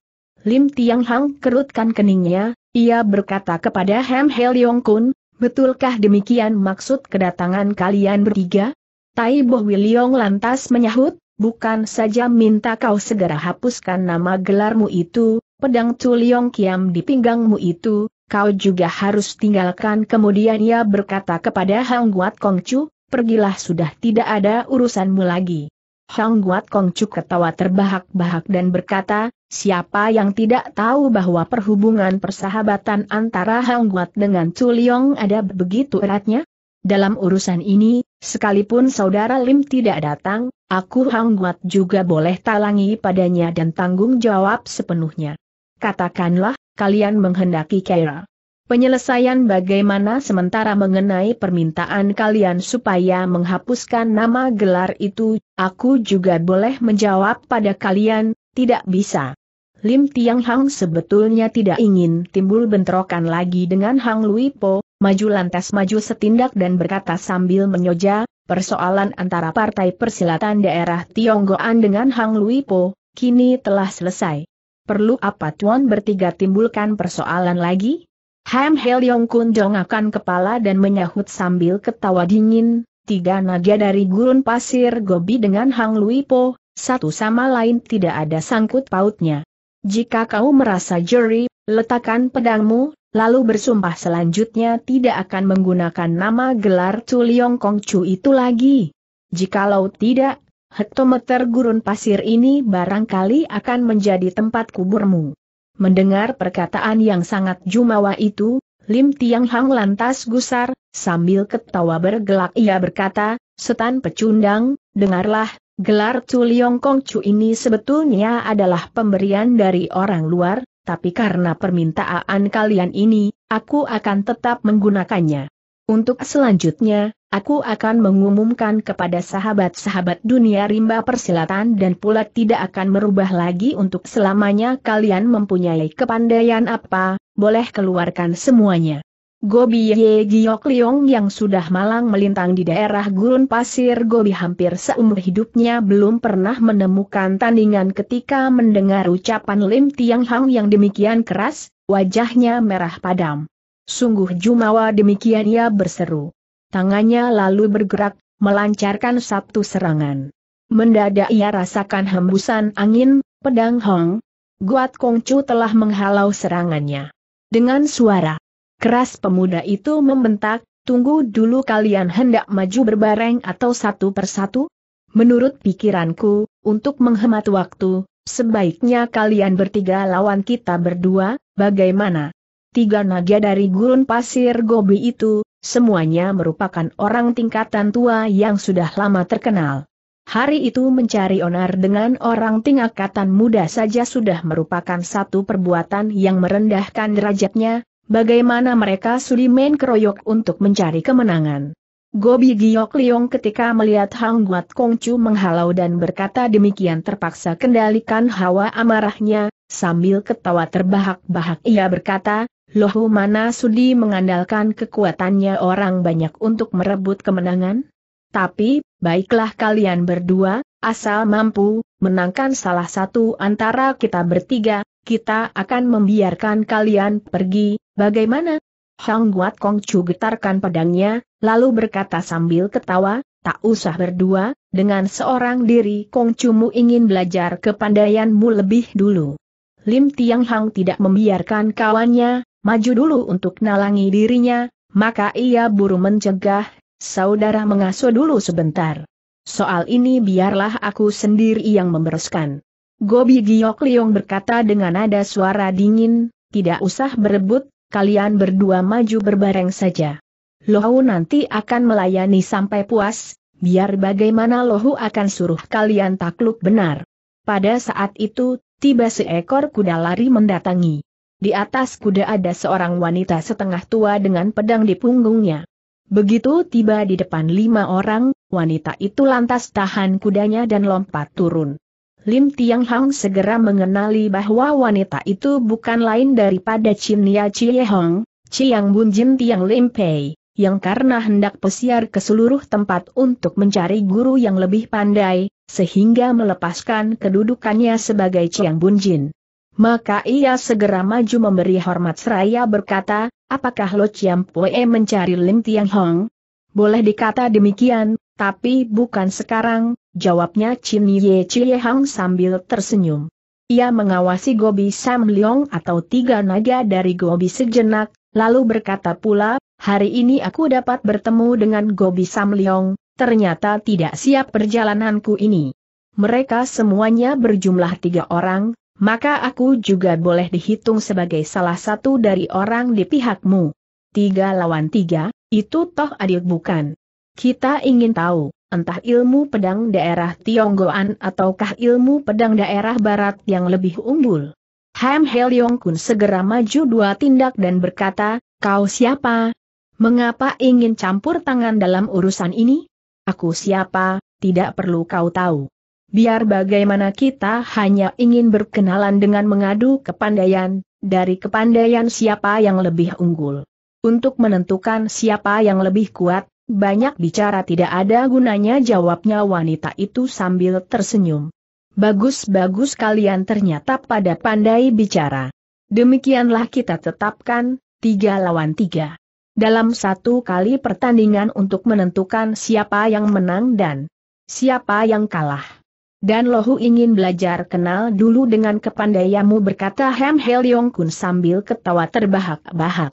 Lim Tiang Hang kerutkan keningnya, ia berkata kepada Hem Heliong Kun, betulkah demikian maksud kedatangan kalian bertiga? Tai Boh Wiliong lantas menyahut, bukan saja minta kau segera hapuskan nama gelarmu itu, pedang Chu Liong Kiam di pinggangmu itu, kau juga harus tinggalkan. Kemudian ia berkata kepada Hang Guat Kong Kongcu, pergilah sudah tidak ada urusanmu lagi. Hang Guat Kong Kongcu ketawa terbahak-bahak dan berkata, siapa yang tidak tahu bahwa perhubungan persahabatan antara Hang Guat dengan Chu Liong ada begitu eratnya? Dalam urusan ini, Sekalipun saudara Lim tidak datang, aku Hang Guat juga boleh talangi padanya dan tanggung jawab sepenuhnya. Katakanlah, kalian menghendaki Kaira. Penyelesaian bagaimana sementara mengenai permintaan kalian supaya menghapuskan nama gelar itu, aku juga boleh menjawab pada kalian, tidak bisa. Lim Tiang Hang sebetulnya tidak ingin timbul bentrokan lagi dengan Hang Lui Po, maju lantas maju setindak dan berkata sambil menyoja, persoalan antara Partai Persilatan Daerah Tionggoan dengan Hang Luipo, kini telah selesai. Perlu apa Tuan bertiga timbulkan persoalan lagi? Ham Hel Yong Kun akan kepala dan menyahut sambil ketawa dingin, tiga naga dari gurun pasir Gobi dengan Hang Luipo, satu sama lain tidak ada sangkut pautnya. Jika kau merasa juri, letakkan pedangmu lalu bersumpah selanjutnya tidak akan menggunakan nama gelar Chu Liong Kong Chu itu lagi. Jikalau tidak, hektometer gurun pasir ini barangkali akan menjadi tempat kuburmu. Mendengar perkataan yang sangat jumawa itu, Lim Tiang Hang lantas gusar, sambil ketawa bergelak ia berkata, Setan pecundang, dengarlah, gelar Chu Liong Kong Chu ini sebetulnya adalah pemberian dari orang luar, tapi karena permintaan kalian ini, aku akan tetap menggunakannya. Untuk selanjutnya, aku akan mengumumkan kepada sahabat-sahabat dunia rimba persilatan dan pula tidak akan merubah lagi untuk selamanya kalian mempunyai kepandaian apa, boleh keluarkan semuanya. Gobi Ye Giok Liong yang sudah malang melintang di daerah gurun pasir Gobi hampir seumur hidupnya belum pernah menemukan tandingan ketika mendengar ucapan Lim Tiang Hang yang demikian keras, wajahnya merah padam. Sungguh jumawa demikian ia berseru. Tangannya lalu bergerak, melancarkan satu serangan. Mendadak ia rasakan hembusan angin, pedang Hong. Guat Kongcu telah menghalau serangannya. Dengan suara Keras pemuda itu membentak, tunggu dulu kalian hendak maju berbareng atau satu persatu? Menurut pikiranku, untuk menghemat waktu, sebaiknya kalian bertiga lawan kita berdua, bagaimana? Tiga naga dari gurun pasir Gobi itu, semuanya merupakan orang tingkatan tua yang sudah lama terkenal. Hari itu mencari onar dengan orang tingkatan muda saja sudah merupakan satu perbuatan yang merendahkan derajatnya, Bagaimana mereka sudi main keroyok untuk mencari kemenangan? Gobi Giok Liong ketika melihat Hang Guat Kongcu menghalau dan berkata demikian terpaksa kendalikan hawa amarahnya, sambil ketawa terbahak-bahak ia berkata, Lohu mana sudi mengandalkan kekuatannya orang banyak untuk merebut kemenangan? Tapi, baiklah kalian berdua, asal mampu, menangkan salah satu antara kita bertiga, kita akan membiarkan kalian pergi, bagaimana? Hang Guat Kong Chu getarkan pedangnya, lalu berkata sambil ketawa, tak usah berdua, dengan seorang diri Kong Chu Mu ingin belajar kepandaianmu lebih dulu. Lim Tiang Hang tidak membiarkan kawannya, maju dulu untuk nalangi dirinya, maka ia buru mencegah, saudara mengasuh dulu sebentar. Soal ini biarlah aku sendiri yang membereskan. Gobi Giok Liong berkata dengan nada suara dingin, tidak usah berebut, kalian berdua maju berbareng saja. Lohu nanti akan melayani sampai puas, biar bagaimana Lohu akan suruh kalian takluk benar. Pada saat itu, tiba seekor kuda lari mendatangi. Di atas kuda ada seorang wanita setengah tua dengan pedang di punggungnya. Begitu tiba di depan lima orang, wanita itu lantas tahan kudanya dan lompat turun. Lim Tiang Hang segera mengenali bahwa wanita itu bukan lain daripada Chin Ya Chie Hong, Chiang Bun Jin Tiang Lim Pei, yang karena hendak pesiar ke seluruh tempat untuk mencari guru yang lebih pandai, sehingga melepaskan kedudukannya sebagai Chiang Bun Jin. Maka ia segera maju memberi hormat seraya berkata, apakah Lo Chiang Pue mencari Lim Tiang Hong? Boleh dikata demikian, tapi bukan sekarang, jawabnya Chin Ye Chie Hang sambil tersenyum. Ia mengawasi Gobi Sam Leong atau tiga naga dari Gobi sejenak, lalu berkata pula, hari ini aku dapat bertemu dengan Gobi Sam Leong, ternyata tidak siap perjalananku ini. Mereka semuanya berjumlah tiga orang, maka aku juga boleh dihitung sebagai salah satu dari orang di pihakmu. Tiga lawan tiga, itu toh adil bukan? Kita ingin tahu, entah ilmu pedang daerah Tionggoan ataukah ilmu pedang daerah Barat yang lebih unggul. Ham Helyong Kun segera maju dua tindak dan berkata, kau siapa? Mengapa ingin campur tangan dalam urusan ini? Aku siapa, tidak perlu kau tahu. Biar bagaimana kita hanya ingin berkenalan dengan mengadu kepandaian, dari kepandaian siapa yang lebih unggul. Untuk menentukan siapa yang lebih kuat, banyak bicara tidak ada gunanya jawabnya wanita itu sambil tersenyum. Bagus-bagus kalian ternyata pada pandai bicara. Demikianlah kita tetapkan, tiga lawan tiga. Dalam satu kali pertandingan untuk menentukan siapa yang menang dan siapa yang kalah. Dan Lohu ingin belajar kenal dulu dengan kepandaianmu, berkata Hem Heliong Kun sambil ketawa terbahak-bahak.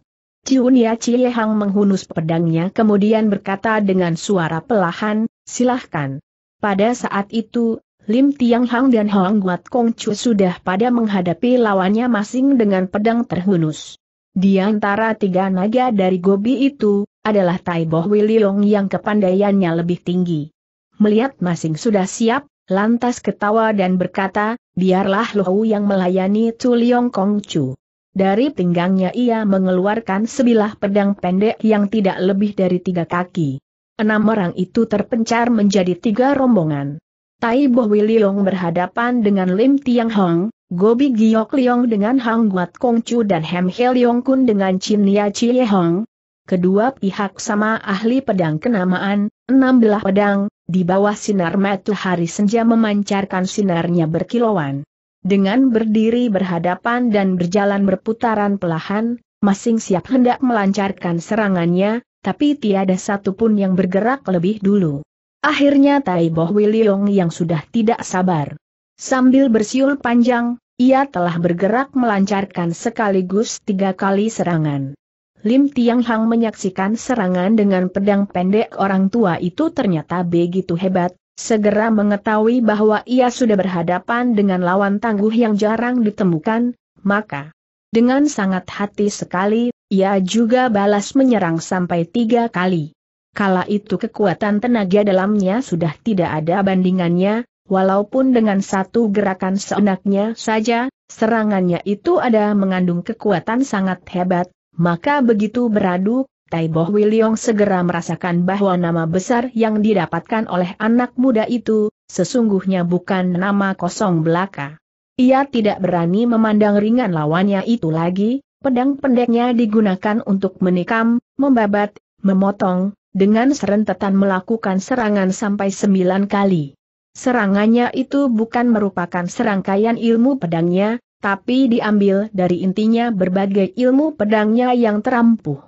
Ciunia Hang menghunus pedangnya kemudian berkata dengan suara pelahan, silahkan. Pada saat itu, Lim Tiang Hang dan Hong Guat Kong Chu sudah pada menghadapi lawannya masing dengan pedang terhunus. Di antara tiga naga dari Gobi itu, adalah Tai Boh Wiliong yang kepandaiannya lebih tinggi. Melihat masing sudah siap, lantas ketawa dan berkata, biarlah Lohu yang melayani Tu Liong Kong Chu. Dari pinggangnya ia mengeluarkan sebilah pedang pendek yang tidak lebih dari tiga kaki. Enam orang itu terpencar menjadi tiga rombongan. Tai Bo Wiliong berhadapan dengan Lim Tiang Hong, Gobi Giok Liong dengan Hang Guat Kong Chu dan Hem Hel Liong Kun dengan Chin Nia Chie Hong. Kedua pihak sama ahli pedang kenamaan, enam belah pedang, di bawah sinar matahari senja memancarkan sinarnya berkilauan. Dengan berdiri berhadapan dan berjalan berputaran pelahan, masing siap hendak melancarkan serangannya, tapi tiada satupun yang bergerak lebih dulu. Akhirnya Tai Boh Wiliong yang sudah tidak sabar. Sambil bersiul panjang, ia telah bergerak melancarkan sekaligus tiga kali serangan. Lim Tiang Hang menyaksikan serangan dengan pedang pendek orang tua itu ternyata begitu hebat, segera mengetahui bahwa ia sudah berhadapan dengan lawan tangguh yang jarang ditemukan, maka dengan sangat hati sekali, ia juga balas menyerang sampai tiga kali. Kala itu kekuatan tenaga dalamnya sudah tidak ada bandingannya, walaupun dengan satu gerakan seenaknya saja, serangannya itu ada mengandung kekuatan sangat hebat, maka begitu beradu, Tai Boh Wiliong segera merasakan bahwa nama besar yang didapatkan oleh anak muda itu, sesungguhnya bukan nama kosong belaka. Ia tidak berani memandang ringan lawannya itu lagi, pedang pendeknya digunakan untuk menikam, membabat, memotong, dengan serentetan melakukan serangan sampai sembilan kali. Serangannya itu bukan merupakan serangkaian ilmu pedangnya, tapi diambil dari intinya berbagai ilmu pedangnya yang terampuh.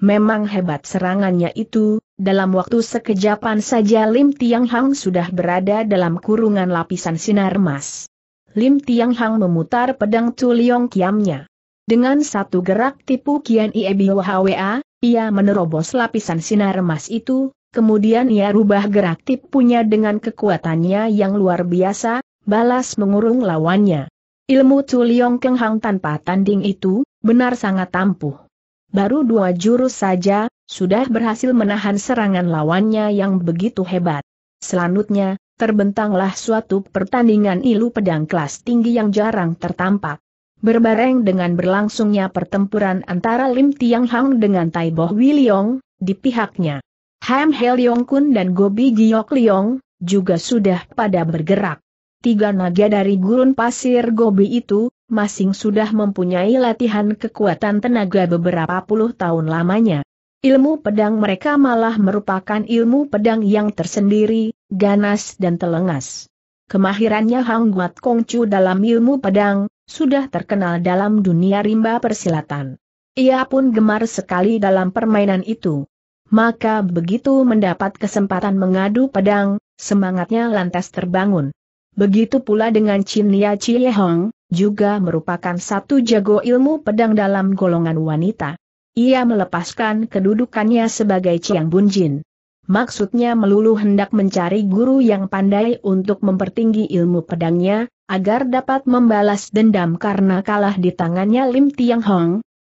Memang hebat serangannya itu, dalam waktu sekejapan saja Lim Tiang Hang sudah berada dalam kurungan lapisan sinar emas. Lim Tiang Hang memutar pedang Tuliong Kiamnya. Dengan satu gerak tipu Kian Biu Hwa, ia menerobos lapisan sinar emas itu, kemudian ia rubah gerak tipunya dengan kekuatannya yang luar biasa, balas mengurung lawannya. Ilmu Tuliong Keng Hang tanpa tanding itu, benar sangat ampuh baru dua jurus saja, sudah berhasil menahan serangan lawannya yang begitu hebat. Selanjutnya, terbentanglah suatu pertandingan ilu pedang kelas tinggi yang jarang tertampak. Berbareng dengan berlangsungnya pertempuran antara Lim Tiang Hang dengan Tai Bo Wiliong, di pihaknya. Ham Heliong Kun dan Gobi Giok Liong, juga sudah pada bergerak. Tiga naga dari gurun pasir Gobi itu, masing sudah mempunyai latihan kekuatan tenaga beberapa puluh tahun lamanya. Ilmu pedang mereka malah merupakan ilmu pedang yang tersendiri, ganas dan telengas. Kemahirannya Hang Guat Kongcu dalam ilmu pedang, sudah terkenal dalam dunia rimba persilatan. Ia pun gemar sekali dalam permainan itu. Maka begitu mendapat kesempatan mengadu pedang, semangatnya lantas terbangun. Begitu pula dengan Chin Lia Chie Hong, juga merupakan satu jago ilmu pedang dalam golongan wanita. Ia melepaskan kedudukannya sebagai Chiang Bunjin. Maksudnya melulu hendak mencari guru yang pandai untuk mempertinggi ilmu pedangnya, agar dapat membalas dendam karena kalah di tangannya Lim Tiang Hong.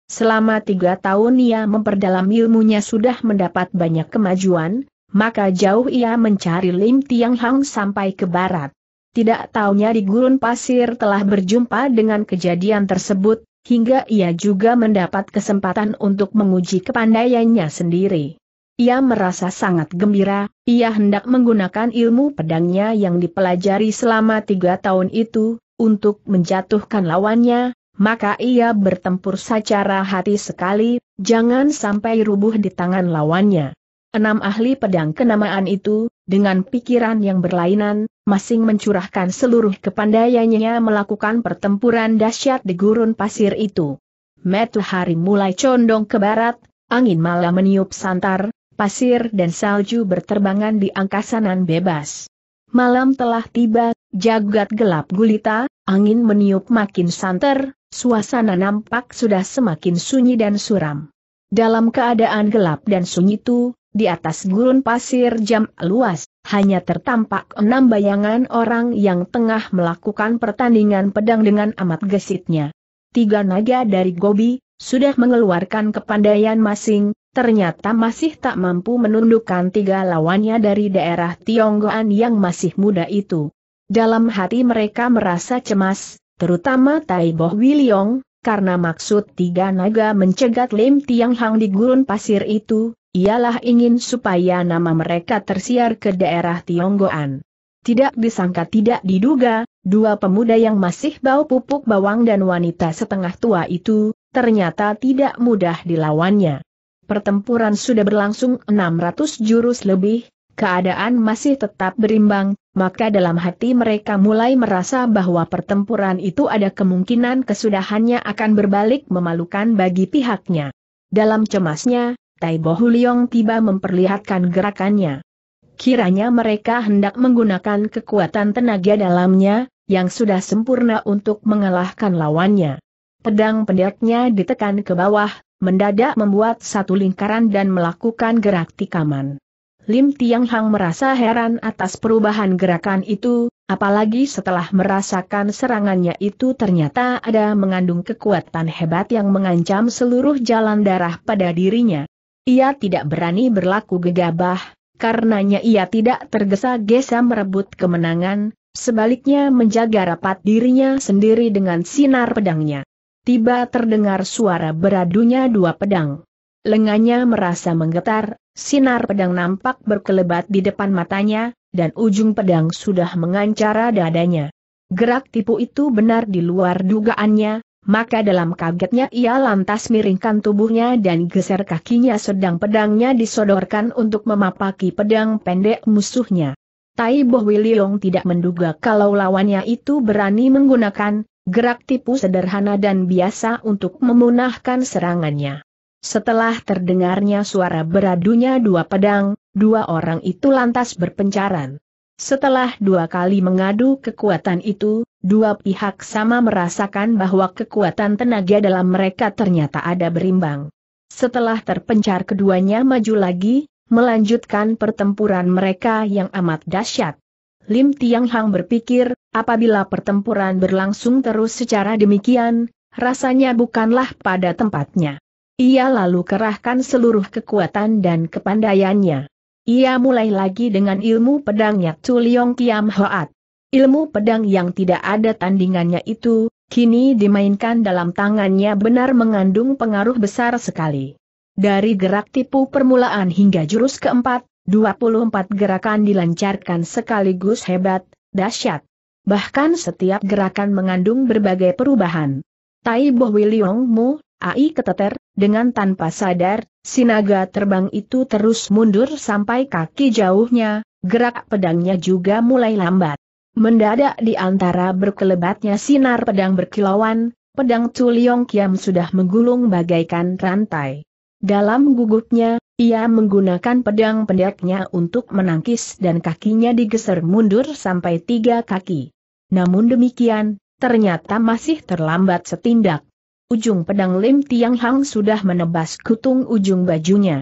Selama tiga tahun ia memperdalam ilmunya sudah mendapat banyak kemajuan, maka jauh ia mencari Lim Tiang Hong sampai ke barat. Tidak taunya di gurun pasir telah berjumpa dengan kejadian tersebut, hingga ia juga mendapat kesempatan untuk menguji kepandaiannya sendiri. Ia merasa sangat gembira, ia hendak menggunakan ilmu pedangnya yang dipelajari selama tiga tahun itu, untuk menjatuhkan lawannya, maka ia bertempur secara hati sekali, jangan sampai rubuh di tangan lawannya. Enam ahli pedang kenamaan itu, dengan pikiran yang berlainan, masing mencurahkan seluruh kepandaiannya melakukan pertempuran dahsyat di gurun pasir itu. Matahari mulai condong ke barat, angin malam meniup santar, pasir dan salju berterbangan di angkasanan bebas. Malam telah tiba, jagat gelap gulita, angin meniup makin santer, suasana nampak sudah semakin sunyi dan suram. Dalam keadaan gelap dan sunyi itu, di atas gurun pasir jam luas, hanya tertampak enam bayangan orang yang tengah melakukan pertandingan pedang dengan amat gesitnya. Tiga naga dari Gobi, sudah mengeluarkan kepandaian masing, ternyata masih tak mampu menundukkan tiga lawannya dari daerah Tionggoan yang masih muda itu. Dalam hati mereka merasa cemas, terutama Tai Boh Wiliong, karena maksud tiga naga mencegat Lim Tiang Hang di gurun pasir itu, ialah ingin supaya nama mereka tersiar ke daerah Tionggoan. Tidak disangka tidak diduga, dua pemuda yang masih bau pupuk bawang dan wanita setengah tua itu, ternyata tidak mudah dilawannya. Pertempuran sudah berlangsung 600 jurus lebih, keadaan masih tetap berimbang, maka dalam hati mereka mulai merasa bahwa pertempuran itu ada kemungkinan kesudahannya akan berbalik memalukan bagi pihaknya. Dalam cemasnya, Tai Bo Huliong tiba memperlihatkan gerakannya. Kiranya mereka hendak menggunakan kekuatan tenaga dalamnya, yang sudah sempurna untuk mengalahkan lawannya. Pedang pendeknya ditekan ke bawah, mendadak membuat satu lingkaran dan melakukan gerak tikaman. Lim Tiang Hang merasa heran atas perubahan gerakan itu, apalagi setelah merasakan serangannya itu ternyata ada mengandung kekuatan hebat yang mengancam seluruh jalan darah pada dirinya. Ia tidak berani berlaku gegabah, karenanya ia tidak tergesa-gesa merebut kemenangan, sebaliknya menjaga rapat dirinya sendiri dengan sinar pedangnya. Tiba terdengar suara beradunya dua pedang. Lengannya merasa menggetar, sinar pedang nampak berkelebat di depan matanya, dan ujung pedang sudah mengancara dadanya. Gerak tipu itu benar di luar dugaannya, maka dalam kagetnya ia lantas miringkan tubuhnya dan geser kakinya sedang pedangnya disodorkan untuk memapaki pedang pendek musuhnya. Tai Boh Wiliong tidak menduga kalau lawannya itu berani menggunakan gerak tipu sederhana dan biasa untuk memunahkan serangannya. Setelah terdengarnya suara beradunya dua pedang, dua orang itu lantas berpencaran. Setelah dua kali mengadu kekuatan itu, dua pihak sama merasakan bahwa kekuatan tenaga dalam mereka ternyata ada berimbang. Setelah terpencar keduanya maju lagi, melanjutkan pertempuran mereka yang amat dahsyat. Lim Tiang Hang berpikir, apabila pertempuran berlangsung terus secara demikian, rasanya bukanlah pada tempatnya. Ia lalu kerahkan seluruh kekuatan dan kepandaiannya. Ia mulai lagi dengan ilmu pedangnya Tuliong Kiam Hoat. Ilmu pedang yang tidak ada tandingannya itu, kini dimainkan dalam tangannya benar mengandung pengaruh besar sekali. Dari gerak tipu permulaan hingga jurus keempat, 24 gerakan dilancarkan sekaligus hebat, dahsyat. Bahkan setiap gerakan mengandung berbagai perubahan. Tai Boh Wiliong Mu, AI keteter, dengan tanpa sadar, sinaga terbang itu terus mundur sampai kaki jauhnya, gerak pedangnya juga mulai lambat. Mendadak di antara berkelebatnya sinar pedang berkilauan, pedang Chuliong Kiam sudah menggulung bagaikan rantai. Dalam gugupnya, ia menggunakan pedang pendeknya untuk menangkis dan kakinya digeser mundur sampai tiga kaki. Namun demikian, ternyata masih terlambat setindak. Ujung pedang Lim Tiang Hang sudah menebas kutung ujung bajunya.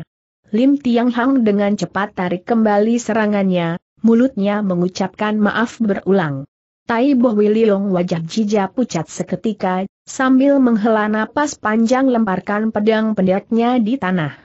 Lim Tiang Hang dengan cepat tarik kembali serangannya, mulutnya mengucapkan maaf berulang. Tai Boh Wiliong wajah jija pucat seketika, sambil menghela napas panjang lemparkan pedang pendeknya di tanah.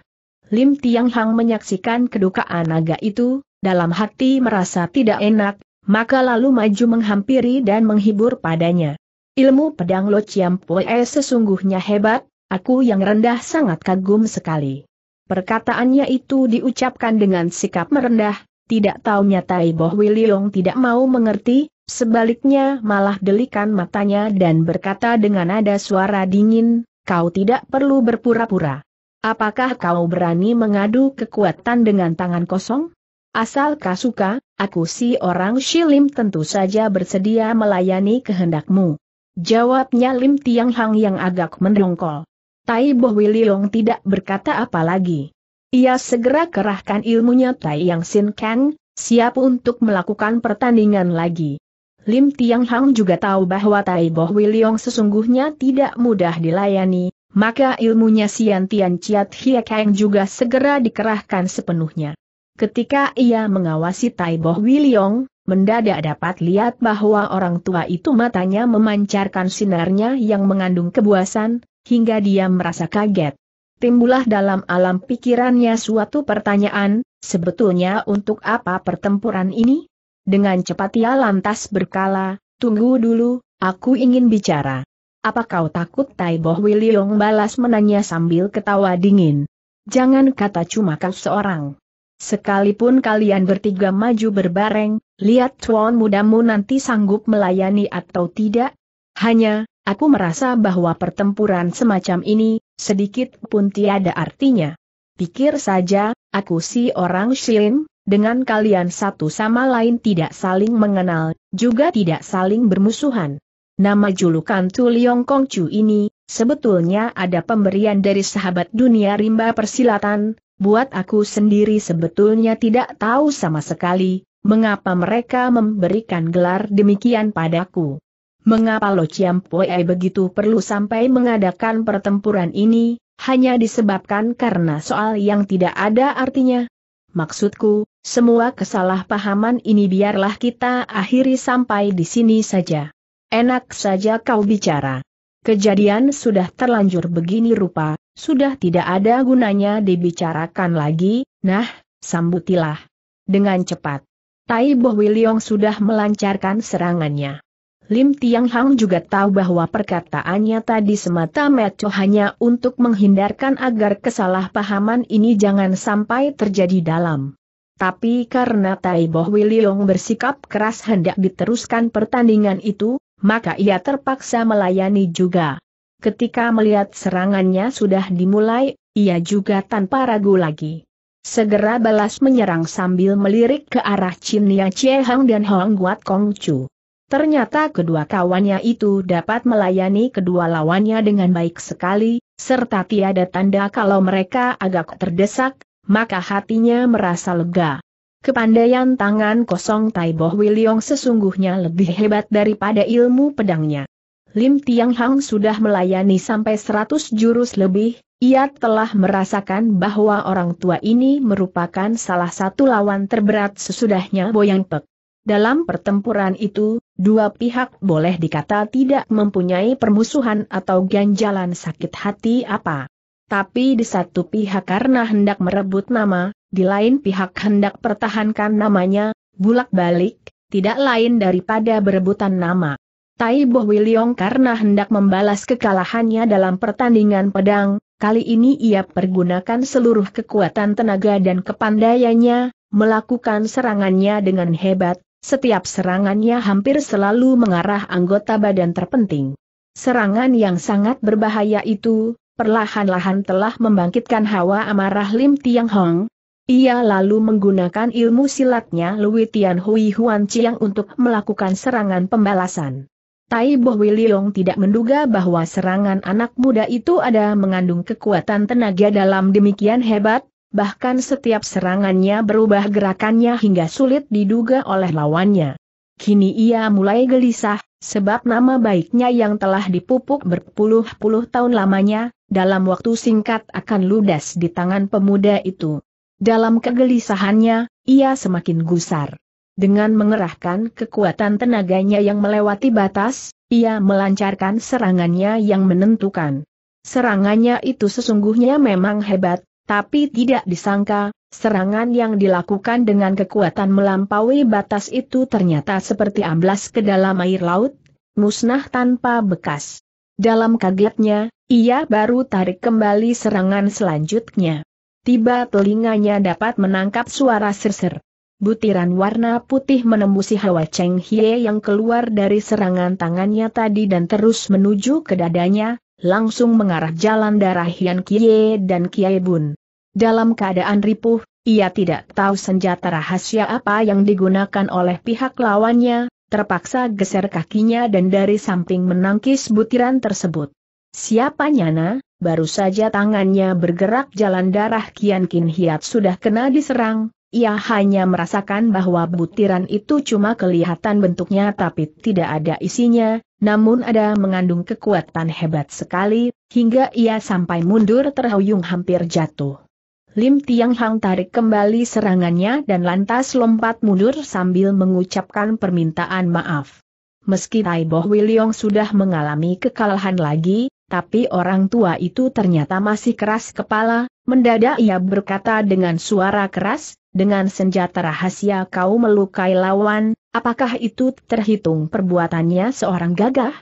Lim Tiang Hang menyaksikan kedukaan naga itu, dalam hati merasa tidak enak, maka lalu maju menghampiri dan menghibur padanya. Ilmu pedang Lo Chiam Poe sesungguhnya hebat, aku yang rendah sangat kagum sekali. Perkataannya itu diucapkan dengan sikap merendah, tidak taunya Tai Boh Wiliong tidak mau mengerti, sebaliknya malah delikan matanya dan berkata dengan nada suara dingin, kau tidak perlu berpura-pura. Apakah kau berani mengadu kekuatan dengan tangan kosong? Asal kau suka, aku si orang Shilim tentu saja bersedia melayani kehendakmu. Jawabnya Lim Tiang Hang yang agak mendongkol. Tai Boh Wiliong tidak berkata apa lagi. Ia segera kerahkan ilmunya Tai Yang Sin Kang, siap untuk melakukan pertandingan lagi. Lim Tiang Hang juga tahu bahwa Tai Boh Wiliong sesungguhnya tidak mudah dilayani, maka ilmunya Sian Tian Chiat Hie Kang juga segera dikerahkan sepenuhnya. Ketika ia mengawasi Tai Boh Wiliong, mendadak dapat lihat bahwa orang tua itu matanya memancarkan sinarnya yang mengandung kebuasan, hingga dia merasa kaget. Timbulah dalam alam pikirannya suatu pertanyaan, sebetulnya untuk apa pertempuran ini? Dengan cepat ia lantas berkala, tunggu dulu, aku ingin bicara. Apa kau takut Tai Boh Wiliong balas menanya sambil ketawa dingin? Jangan kata cuma kau seorang. Sekalipun kalian bertiga maju berbareng, lihat tuan mudamu nanti sanggup melayani atau tidak. Hanya, aku merasa bahwa pertempuran semacam ini, sedikit pun tiada artinya. Pikir saja, aku si orang Shin, dengan kalian satu sama lain tidak saling mengenal, juga tidak saling bermusuhan. Nama julukan Tu Liong Kongcu ini, sebetulnya ada pemberian dari sahabat dunia rimba persilatan, buat aku sendiri sebetulnya tidak tahu sama sekali, mengapa mereka memberikan gelar demikian padaku. Mengapa Lo Chiam Puei begitu perlu sampai mengadakan pertempuran ini, hanya disebabkan karena soal yang tidak ada artinya? Maksudku, semua kesalahpahaman ini biarlah kita akhiri sampai di sini saja. Enak saja kau bicara. Kejadian sudah terlanjur begini rupa, sudah tidak ada gunanya dibicarakan lagi, nah, sambutilah. Dengan cepat. Tai Boh Wiliong sudah melancarkan serangannya. Lim Tiang Hang juga tahu bahwa perkataannya tadi semata-mata hanya untuk menghindarkan agar kesalahpahaman ini jangan sampai terjadi dalam. Tapi karena Tai Boh Wiliong bersikap keras hendak diteruskan pertandingan itu, maka ia terpaksa melayani juga. Ketika melihat serangannya sudah dimulai, ia juga tanpa ragu lagi. Segera balas menyerang sambil melirik ke arah Chin Nia Chie Hang dan Hong Guat Kong Chu. Ternyata kedua kawannya itu dapat melayani kedua lawannya dengan baik sekali, serta tiada tanda kalau mereka agak terdesak, maka hatinya merasa lega. Kepandaian tangan kosong Tai Taiboh Wiliong sesungguhnya lebih hebat daripada ilmu pedangnya. Lim Tiang Hang sudah melayani sampai 100 jurus lebih, ia telah merasakan bahwa orang tua ini merupakan salah satu lawan terberat sesudahnya Boyang Pek. Dalam pertempuran itu, dua pihak boleh dikata tidak mempunyai permusuhan atau ganjalan sakit hati apa. Tapi di satu pihak karena hendak merebut nama, di lain pihak hendak pertahankan namanya, bulak-balik, tidak lain daripada berebutan nama. Tai Boh Wiliong karena hendak membalas kekalahannya dalam pertandingan pedang, kali ini ia pergunakan seluruh kekuatan tenaga dan kepandaiannya, melakukan serangannya dengan hebat, setiap serangannya hampir selalu mengarah anggota badan terpenting. Serangan yang sangat berbahaya itu, perlahan-lahan telah membangkitkan hawa amarah Lim Tiang Hong. Ia lalu menggunakan ilmu silatnya Lui Tian Hui Huan Chiang untuk melakukan serangan pembalasan. Tai Bo Liong tidak menduga bahwa serangan anak muda itu ada mengandung kekuatan tenaga dalam demikian hebat, bahkan setiap serangannya berubah gerakannya hingga sulit diduga oleh lawannya. Kini ia mulai gelisah, sebab nama baiknya yang telah dipupuk berpuluh-puluh tahun lamanya, dalam waktu singkat akan ludes di tangan pemuda itu. Dalam kegelisahannya, ia semakin gusar. Dengan mengerahkan kekuatan tenaganya yang melewati batas, ia melancarkan serangannya yang menentukan. Serangannya itu sesungguhnya memang hebat, tapi tidak disangka, serangan yang dilakukan dengan kekuatan melampaui batas itu ternyata seperti amblas ke dalam air laut, musnah tanpa bekas. Dalam kagetnya, ia baru tarik kembali serangan selanjutnya. Tiba telinganya dapat menangkap suara serser. Butiran warna putih menembusi hawa Cheng Hie yang keluar dari serangan tangannya tadi dan terus menuju ke dadanya, langsung mengarah jalan darah Hian Kie dan Kiai Bun. Dalam keadaan ripuh, ia tidak tahu senjata rahasia apa yang digunakan oleh pihak lawannya, terpaksa geser kakinya dan dari samping menangkis butiran tersebut. Siapa Nyana? Baru saja tangannya bergerak jalan darah Kian Kin Hiat sudah kena diserang, ia hanya merasakan bahwa butiran itu cuma kelihatan bentuknya tapi tidak ada isinya, namun ada mengandung kekuatan hebat sekali, hingga ia sampai mundur terhuyung hampir jatuh. Lim Tiang Hang tarik kembali serangannya dan lantas lompat mundur sambil mengucapkan permintaan maaf. Meski Tai Boh Wiliong sudah mengalami kekalahan lagi, tapi orang tua itu ternyata masih keras kepala, mendadak ia berkata dengan suara keras, dengan senjata rahasia kau melukai lawan, apakah itu terhitung perbuatannya seorang gagah?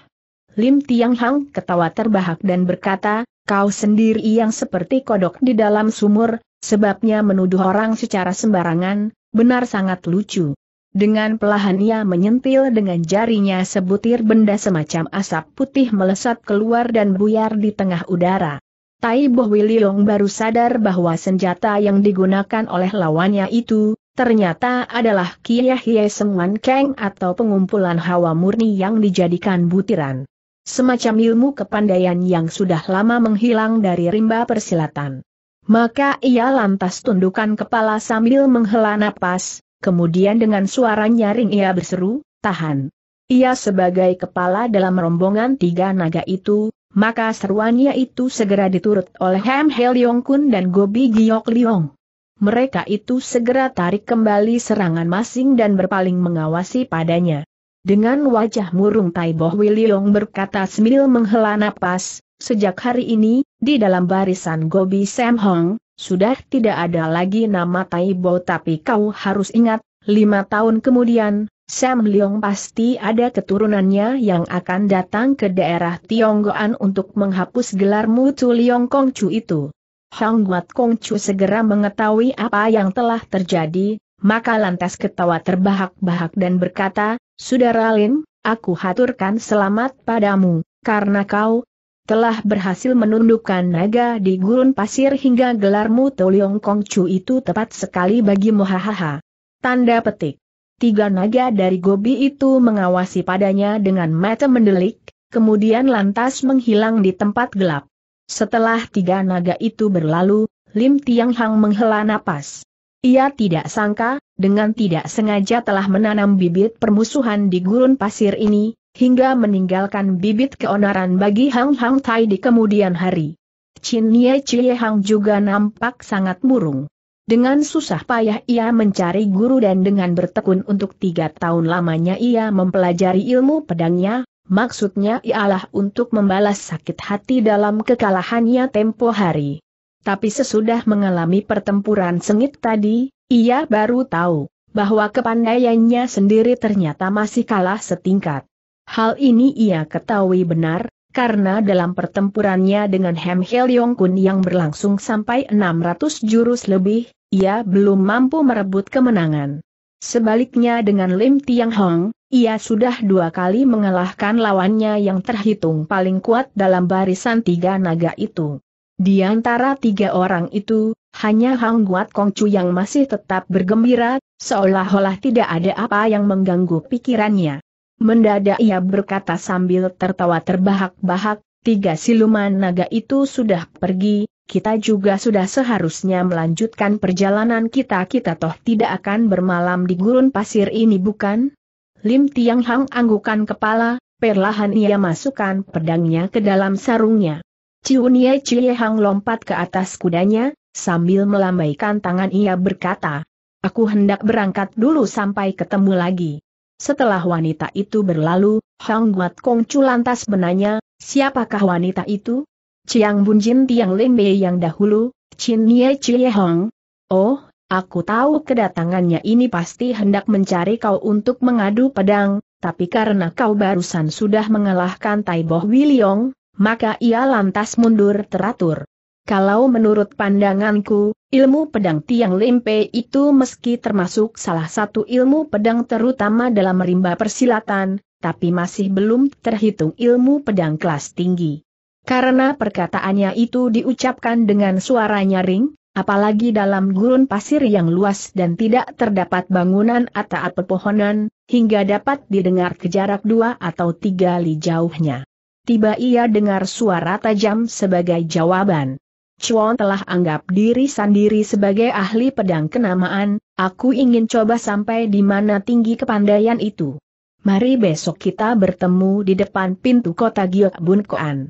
Lim Tiang Hang ketawa terbahak dan berkata, kau sendiri yang seperti kodok di dalam sumur, Sebabnya menuduh orang secara sembarangan, benar sangat lucu. Dengan pelahan ia menyentil dengan jarinya sebutir benda semacam asap putih melesat keluar dan buyar di tengah udara. Tai Boh Wiliong baru sadar bahwa senjata yang digunakan oleh lawannya itu, ternyata adalah Kiai Seng Man Keng atau pengumpulan hawa murni yang dijadikan butiran. Semacam ilmu kepandaian yang sudah lama menghilang dari rimba persilatan. Maka ia lantas tundukkan kepala sambil menghela napas, kemudian dengan suara nyaring ia berseru, tahan. Ia sebagai kepala dalam rombongan tiga naga itu, maka seruannya itu segera diturut oleh Hem Yong Kun dan Gobi Giok Liong. Mereka itu segera tarik kembali serangan masing dan berpaling mengawasi padanya. Dengan wajah murung Tai Boh Wiliong berkata sambil menghela napas, sejak hari ini, di dalam barisan Gobi Sam Hong, sudah tidak ada lagi nama Taibo tapi kau harus ingat, lima tahun kemudian, Sam Leong pasti ada keturunannya yang akan datang ke daerah Tionggoan untuk menghapus gelar Mutu Leong Chu itu. Hang Guat Chu segera mengetahui apa yang telah terjadi, maka lantas ketawa terbahak-bahak dan berkata, Saudara Lin, aku haturkan selamat padamu, karena kau, telah berhasil menundukkan naga di gurun pasir hingga gelarmu Toliong Kong Chu itu tepat sekali bagi muhahaha. Tanda petik. Tiga naga dari Gobi itu mengawasi padanya dengan mata mendelik, kemudian lantas menghilang di tempat gelap. Setelah tiga naga itu berlalu, Lim Tiang Hang menghela napas. Ia tidak sangka, dengan tidak sengaja telah menanam bibit permusuhan di gurun pasir ini, hingga meninggalkan bibit keonaran bagi Hang Hang Tai di kemudian hari. Chin Ye Chie Hang juga nampak sangat murung. Dengan susah payah ia mencari guru dan dengan bertekun untuk tiga tahun lamanya ia mempelajari ilmu pedangnya, maksudnya ialah untuk membalas sakit hati dalam kekalahannya tempo hari. Tapi sesudah mengalami pertempuran sengit tadi, ia baru tahu bahwa kepandaiannya sendiri ternyata masih kalah setingkat. Hal ini ia ketahui benar, karena dalam pertempurannya dengan Hem Yong Kun yang berlangsung sampai 600 jurus lebih, ia belum mampu merebut kemenangan. Sebaliknya dengan Lim Tiang Hong, ia sudah dua kali mengalahkan lawannya yang terhitung paling kuat dalam barisan tiga naga itu. Di antara tiga orang itu, hanya Hang Guat Kongcu yang masih tetap bergembira, seolah-olah tidak ada apa yang mengganggu pikirannya. Mendadak ia berkata sambil tertawa terbahak-bahak, tiga siluman naga itu sudah pergi, kita juga sudah seharusnya melanjutkan perjalanan kita. Kita toh tidak akan bermalam di gurun pasir ini bukan? Lim Tiang Hang anggukan kepala, perlahan ia masukkan pedangnya ke dalam sarungnya. Ciunie Cie Hang lompat ke atas kudanya, sambil melambaikan tangan ia berkata, Aku hendak berangkat dulu sampai ketemu lagi. Setelah wanita itu berlalu, Hang Guat Chu lantas menanya, siapakah wanita itu? Chiang Bunjin Tiang Bei yang dahulu, Chin Nie Chie Hong. Oh, aku tahu kedatangannya ini pasti hendak mencari kau untuk mengadu pedang, tapi karena kau barusan sudah mengalahkan Tai Boh Wiliong, maka ia lantas mundur teratur. Kalau menurut pandanganku, ilmu pedang Tiang Limpe itu meski termasuk salah satu ilmu pedang terutama dalam rimba persilatan, tapi masih belum terhitung ilmu pedang kelas tinggi. Karena perkataannya itu diucapkan dengan suara nyaring, apalagi dalam gurun pasir yang luas dan tidak terdapat bangunan atau pepohonan, hingga dapat didengar ke jarak dua atau tiga li jauhnya. Tiba ia dengar suara tajam sebagai jawaban. Chuan telah anggap diri sendiri sebagai ahli pedang kenamaan, aku ingin coba sampai di mana tinggi kepandaian itu. Mari besok kita bertemu di depan pintu kota Bun Koan.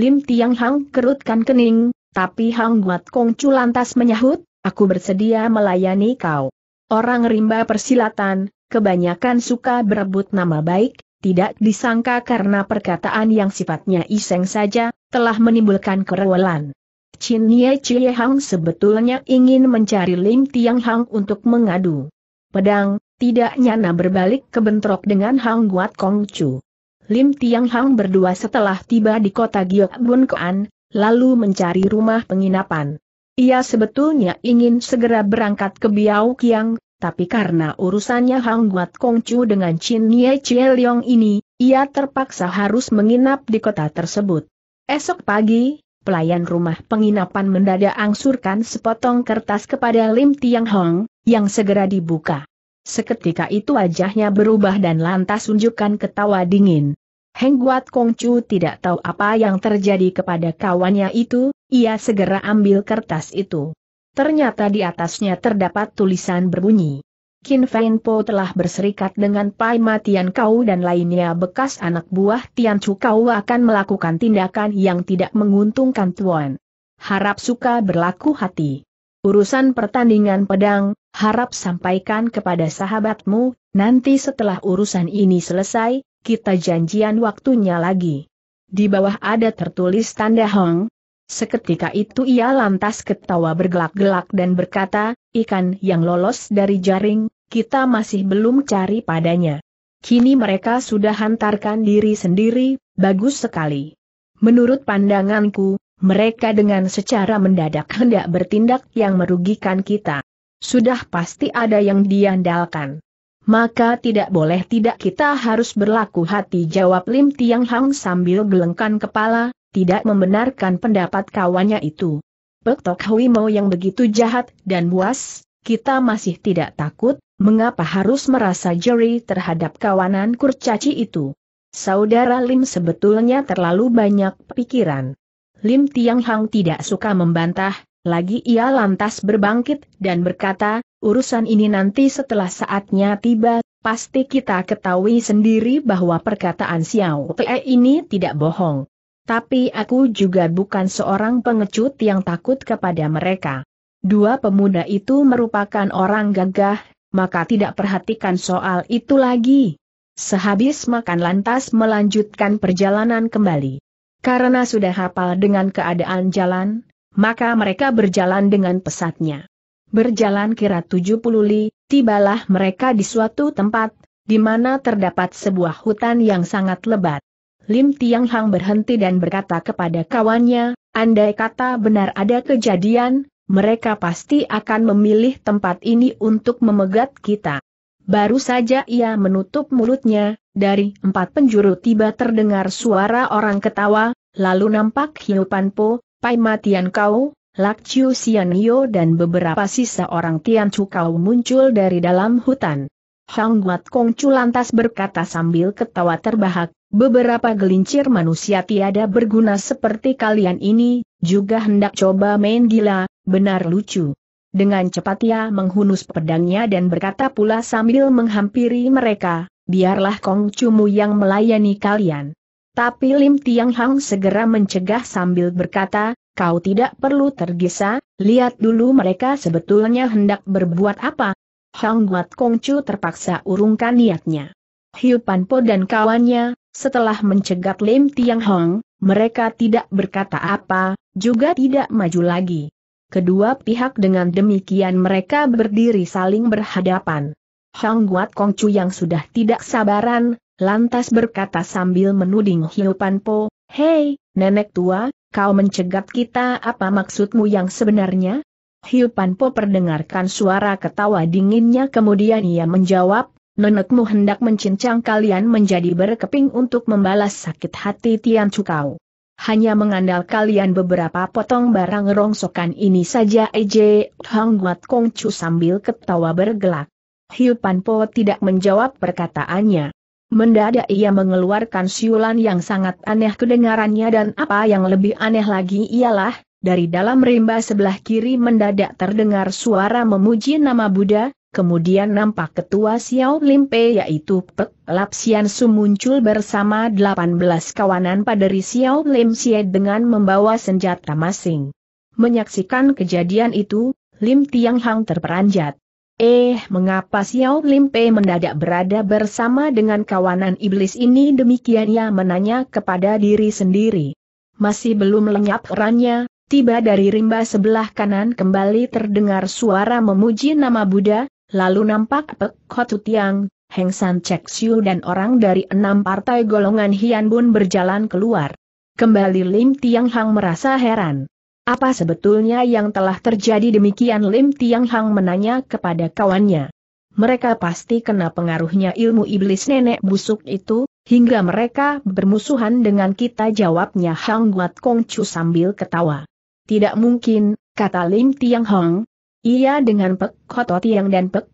Lim Tiang Hang kerutkan kening, tapi Hang Guat Kong Chu lantas menyahut, aku bersedia melayani kau. Orang rimba persilatan, kebanyakan suka berebut nama baik, tidak disangka karena perkataan yang sifatnya iseng saja, telah menimbulkan kerewelan. Chin Ye Chie Hang sebetulnya ingin mencari Lim Tiang Hang untuk mengadu. Pedang, tidak nyana berbalik ke bentrok dengan Hang Guat Kong Chu. Lim Tiang Hang berdua setelah tiba di kota Giok Bun Koan, lalu mencari rumah penginapan. Ia sebetulnya ingin segera berangkat ke Biao Kiang, tapi karena urusannya Hang Guat Kong Chu dengan Chin Ye Chie Leong ini, ia terpaksa harus menginap di kota tersebut. Esok pagi, pelayan rumah penginapan mendadak angsurkan sepotong kertas kepada Lim Tiang Hong, yang segera dibuka. Seketika itu wajahnya berubah dan lantas unjukkan ketawa dingin. Heng Guat Kong Chu tidak tahu apa yang terjadi kepada kawannya itu, ia segera ambil kertas itu. Ternyata di atasnya terdapat tulisan berbunyi. Kin Fein Po telah berserikat dengan Pai Ma Kau dan lainnya bekas anak buah Tian Chu Kau akan melakukan tindakan yang tidak menguntungkan Tuan. Harap suka berlaku hati. Urusan pertandingan pedang, harap sampaikan kepada sahabatmu, nanti setelah urusan ini selesai, kita janjian waktunya lagi. Di bawah ada tertulis tanda Hong, Seketika itu ia lantas ketawa bergelak-gelak dan berkata, ikan yang lolos dari jaring, kita masih belum cari padanya. Kini mereka sudah hantarkan diri sendiri, bagus sekali. Menurut pandanganku, mereka dengan secara mendadak hendak bertindak yang merugikan kita. Sudah pasti ada yang diandalkan. Maka tidak boleh tidak kita harus berlaku hati jawab Lim Tiang Hang sambil gelengkan kepala, tidak membenarkan pendapat kawannya itu. Pek Tok Hui Mo yang begitu jahat dan buas, kita masih tidak takut, mengapa harus merasa jeri terhadap kawanan kurcaci itu? Saudara Lim sebetulnya terlalu banyak pikiran. Lim Tiang Hang tidak suka membantah, lagi ia lantas berbangkit dan berkata, urusan ini nanti setelah saatnya tiba, pasti kita ketahui sendiri bahwa perkataan Xiao Pei ini tidak bohong. Tapi aku juga bukan seorang pengecut yang takut kepada mereka. Dua pemuda itu merupakan orang gagah, maka tidak perhatikan soal itu lagi. Sehabis makan lantas melanjutkan perjalanan kembali. Karena sudah hafal dengan keadaan jalan, maka mereka berjalan dengan pesatnya. Berjalan kira 70 li, tibalah mereka di suatu tempat, di mana terdapat sebuah hutan yang sangat lebat. Lim Tiang Hang berhenti dan berkata kepada kawannya, andai kata benar ada kejadian, mereka pasti akan memilih tempat ini untuk memegat kita. Baru saja ia menutup mulutnya, dari empat penjuru tiba terdengar suara orang ketawa, lalu nampak Hiu Panpo, Pai Matian Kau, Lak Chiu Sian Yo dan beberapa sisa orang Tian Cukau muncul dari dalam hutan. Hang Guat Kong Chu lantas berkata sambil ketawa terbahak, Beberapa gelincir manusia tiada berguna seperti kalian ini, juga hendak coba main gila, benar lucu. Dengan cepat ia menghunus pedangnya dan berkata pula sambil menghampiri mereka, biarlah Kong Cumu yang melayani kalian. Tapi Lim Tiang Hang segera mencegah sambil berkata, kau tidak perlu tergesa, lihat dulu mereka sebetulnya hendak berbuat apa. Hang Guat Kong Chu terpaksa urungkan niatnya. Hiu Panpo dan kawannya, setelah mencegat Lim Tiang Hong, mereka tidak berkata apa, juga tidak maju lagi. Kedua pihak dengan demikian mereka berdiri saling berhadapan. Hong Guat Kongcu yang sudah tidak sabaran, lantas berkata sambil menuding Hiu Pan Po, Hei, nenek tua, kau mencegat kita apa maksudmu yang sebenarnya? Hiu Pan Po perdengarkan suara ketawa dinginnya kemudian ia menjawab, nenekmu hendak mencincang kalian menjadi berkeping untuk membalas sakit hati Tian Cukau. Hanya mengandal kalian beberapa potong barang rongsokan ini saja Ej. Hang Guat Kong Chu sambil ketawa bergelak. Hiu Pan Po tidak menjawab perkataannya. Mendadak ia mengeluarkan siulan yang sangat aneh kedengarannya dan apa yang lebih aneh lagi ialah, dari dalam rimba sebelah kiri mendadak terdengar suara memuji nama Buddha, Kemudian nampak ketua Xiao Limpe yaitu Pek Lapsian Su muncul bersama 18 kawanan paderi Xiao Lim Xie dengan membawa senjata masing. Menyaksikan kejadian itu, Lim Tiang Hang terperanjat. Eh, mengapa Xiao Limpe mendadak berada bersama dengan kawanan iblis ini demikian ia menanya kepada diri sendiri. Masih belum lenyap orangnya, tiba dari rimba sebelah kanan kembali terdengar suara memuji nama Buddha, Lalu nampak Pek Kotu Tiang, Heng San Chek Siu dan orang dari enam partai golongan Hian Bun berjalan keluar. Kembali Lim Tiang Hang merasa heran. Apa sebetulnya yang telah terjadi demikian Lim Tiang Hang menanya kepada kawannya. Mereka pasti kena pengaruhnya ilmu iblis nenek busuk itu, hingga mereka bermusuhan dengan kita jawabnya Hang Guat Kong Chu sambil ketawa. Tidak mungkin, kata Lim Tiang Hang, ia dengan Pek Tiang dan Pek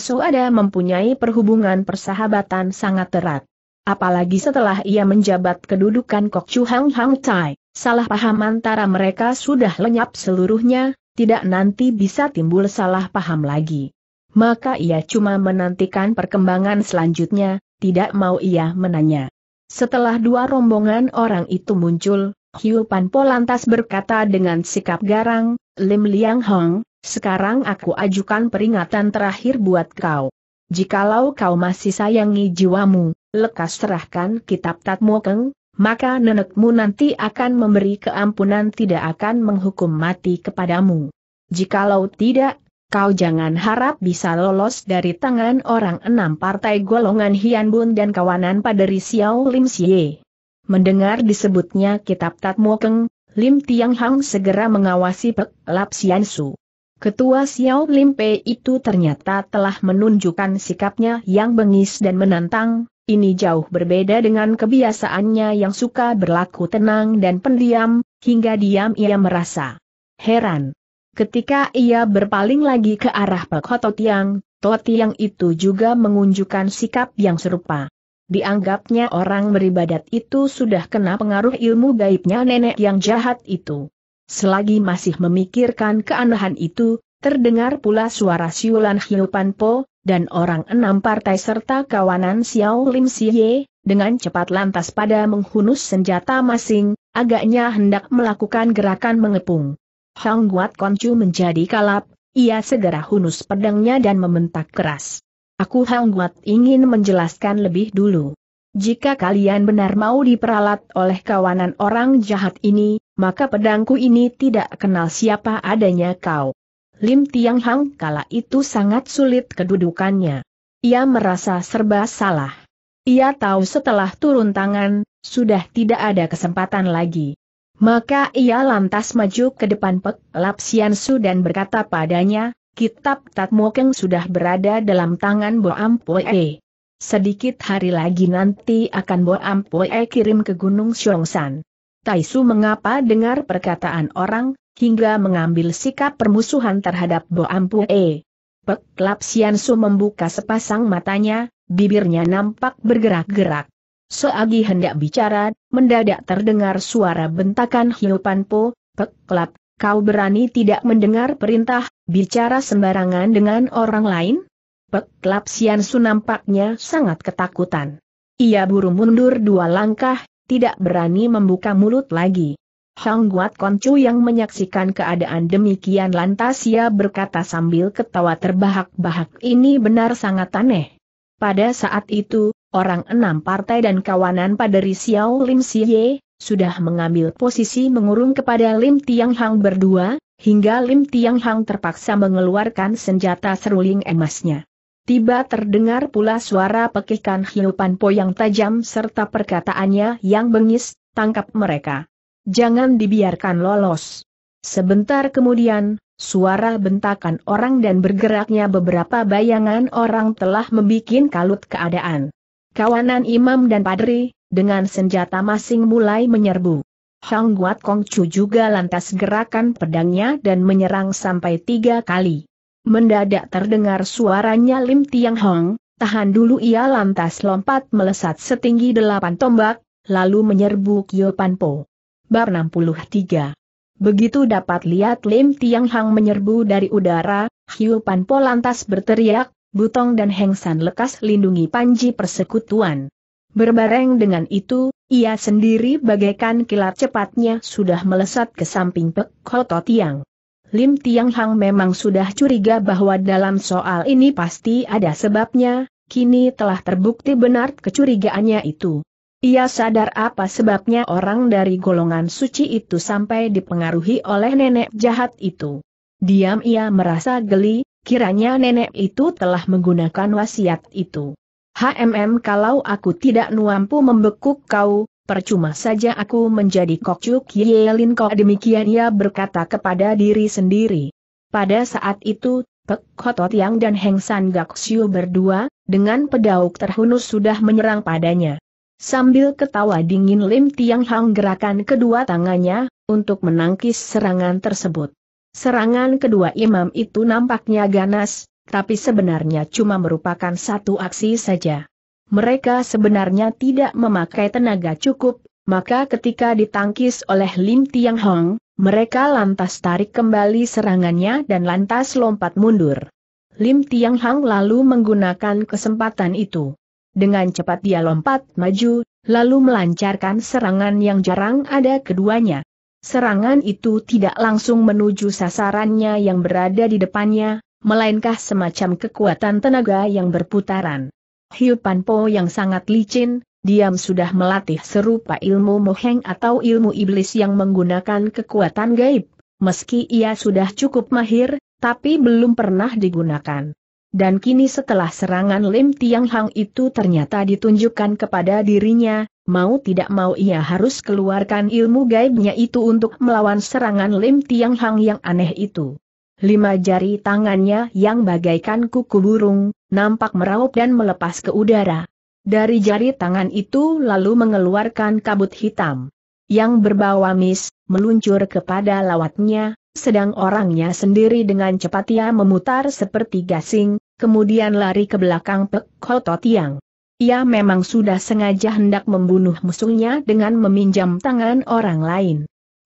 Su ada mempunyai perhubungan persahabatan sangat erat. Apalagi setelah ia menjabat kedudukan Kok Chu Hang Hang Tai, salah paham antara mereka sudah lenyap seluruhnya, tidak nanti bisa timbul salah paham lagi. Maka ia cuma menantikan perkembangan selanjutnya, tidak mau ia menanya. Setelah dua rombongan orang itu muncul, Hiu Pan lantas berkata dengan sikap garang, Lim Liang Hong, sekarang aku ajukan peringatan terakhir buat kau. Jikalau kau masih sayangi jiwamu, lekas serahkan kitab Tatmokeng, maka nenekmu nanti akan memberi keampunan tidak akan menghukum mati kepadamu. Jikalau tidak, kau jangan harap bisa lolos dari tangan orang enam partai golongan Hian Bun dan kawanan pada Xiao Lim Xie. Mendengar disebutnya kitab Tatmokeng, Lim Tiang Hang segera mengawasi Pek Lap Sian Su. Ketua Xiao Lim Pe itu ternyata telah menunjukkan sikapnya yang bengis dan menantang, ini jauh berbeda dengan kebiasaannya yang suka berlaku tenang dan pendiam, hingga diam ia merasa heran. Ketika ia berpaling lagi ke arah Pek Toti yang itu juga mengunjukkan sikap yang serupa. Dianggapnya orang beribadat itu sudah kena pengaruh ilmu gaibnya nenek yang jahat itu. Selagi masih memikirkan keanehan itu, terdengar pula suara siulan Hilpanpo, dan orang enam partai serta kawanan Xiao Lim Siye, dengan cepat lantas pada menghunus senjata masing, agaknya hendak melakukan gerakan mengepung. Hang Guat Konchu menjadi kalap, ia segera hunus pedangnya dan membentak keras. Aku Hangguat ingin menjelaskan lebih dulu. Jika kalian benar mau diperalat oleh kawanan orang jahat ini, maka pedangku ini tidak kenal siapa adanya kau. Lim Tiang Hang kala itu sangat sulit kedudukannya. Ia merasa serba salah. Ia tahu setelah turun tangan, sudah tidak ada kesempatan lagi. Maka ia lantas maju ke depan Pek Lap Su dan berkata padanya, kitab Tatmokeng sudah berada dalam tangan Boam Poe. Sedikit hari lagi nanti akan Boam Poe kirim ke Gunung San. Taisu mengapa dengar perkataan orang, hingga mengambil sikap permusuhan terhadap Bo Poe. Pek Lap Sian Su membuka sepasang matanya, bibirnya nampak bergerak-gerak. Seagi hendak bicara, mendadak terdengar suara bentakan Hiu Panpo, Pek kau berani tidak mendengar perintah, Bicara sembarangan dengan orang lain? Pek Lap Su nampaknya sangat ketakutan. Ia buru mundur dua langkah, tidak berani membuka mulut lagi. Hang Guat Koncu yang menyaksikan keadaan demikian lantas ia berkata sambil ketawa terbahak-bahak ini benar sangat aneh. Pada saat itu, orang enam partai dan kawanan pada Risiao Lim Siye, sudah mengambil posisi mengurung kepada Lim Tiang Hang berdua, hingga Lim Tiang Hang terpaksa mengeluarkan senjata seruling emasnya. Tiba terdengar pula suara pekikan hiupan po yang tajam serta perkataannya yang bengis, tangkap mereka. Jangan dibiarkan lolos. Sebentar kemudian, suara bentakan orang dan bergeraknya beberapa bayangan orang telah membuat kalut keadaan. Kawanan imam dan padri, dengan senjata masing mulai menyerbu. Hang Guat Kong Chu juga lantas gerakan pedangnya dan menyerang sampai tiga kali. Mendadak terdengar suaranya Lim Tiang Hong, tahan dulu ia lantas lompat melesat setinggi delapan tombak, lalu menyerbu Kyo Po. Bab 63 Begitu dapat lihat Lim Tiang Hang menyerbu dari udara, Kyo Po lantas berteriak, Butong dan Heng San lekas lindungi Panji persekutuan. Berbareng dengan itu, ia sendiri bagaikan kilat cepatnya sudah melesat ke samping Pek Koto Tiang. Lim Tiang Hang memang sudah curiga bahwa dalam soal ini pasti ada sebabnya, kini telah terbukti benar kecurigaannya itu. Ia sadar apa sebabnya orang dari golongan suci itu sampai dipengaruhi oleh nenek jahat itu. Diam ia merasa geli, kiranya nenek itu telah menggunakan wasiat itu. HMM kalau aku tidak nuampu membekuk kau, percuma saja aku menjadi kokcuk Yelin kok demikian ia berkata kepada diri sendiri. Pada saat itu, Pek Hotot Yang dan Heng San Gak Siu berdua, dengan pedauk terhunus sudah menyerang padanya. Sambil ketawa dingin Lim Tiang Hang gerakan kedua tangannya, untuk menangkis serangan tersebut. Serangan kedua imam itu nampaknya ganas, tapi sebenarnya cuma merupakan satu aksi saja. Mereka sebenarnya tidak memakai tenaga cukup, maka ketika ditangkis oleh Lim Tiang Hong, mereka lantas tarik kembali serangannya dan lantas lompat mundur. Lim Tiang Hong lalu menggunakan kesempatan itu. Dengan cepat dia lompat maju, lalu melancarkan serangan yang jarang ada keduanya. Serangan itu tidak langsung menuju sasarannya yang berada di depannya, Melainkah semacam kekuatan tenaga yang berputaran. Hiu Panpo yang sangat licin, diam sudah melatih serupa ilmu moheng atau ilmu iblis yang menggunakan kekuatan gaib, meski ia sudah cukup mahir, tapi belum pernah digunakan. Dan kini setelah serangan Lim Tiang Hang itu ternyata ditunjukkan kepada dirinya, mau tidak mau ia harus keluarkan ilmu gaibnya itu untuk melawan serangan Lim Tiang Hang yang aneh itu. Lima jari tangannya yang bagaikan kuku burung, nampak meraup dan melepas ke udara. Dari jari tangan itu lalu mengeluarkan kabut hitam. Yang berbau amis, meluncur kepada lawatnya, sedang orangnya sendiri dengan cepat ia memutar seperti gasing, kemudian lari ke belakang Pek Tiang. Ia memang sudah sengaja hendak membunuh musuhnya dengan meminjam tangan orang lain.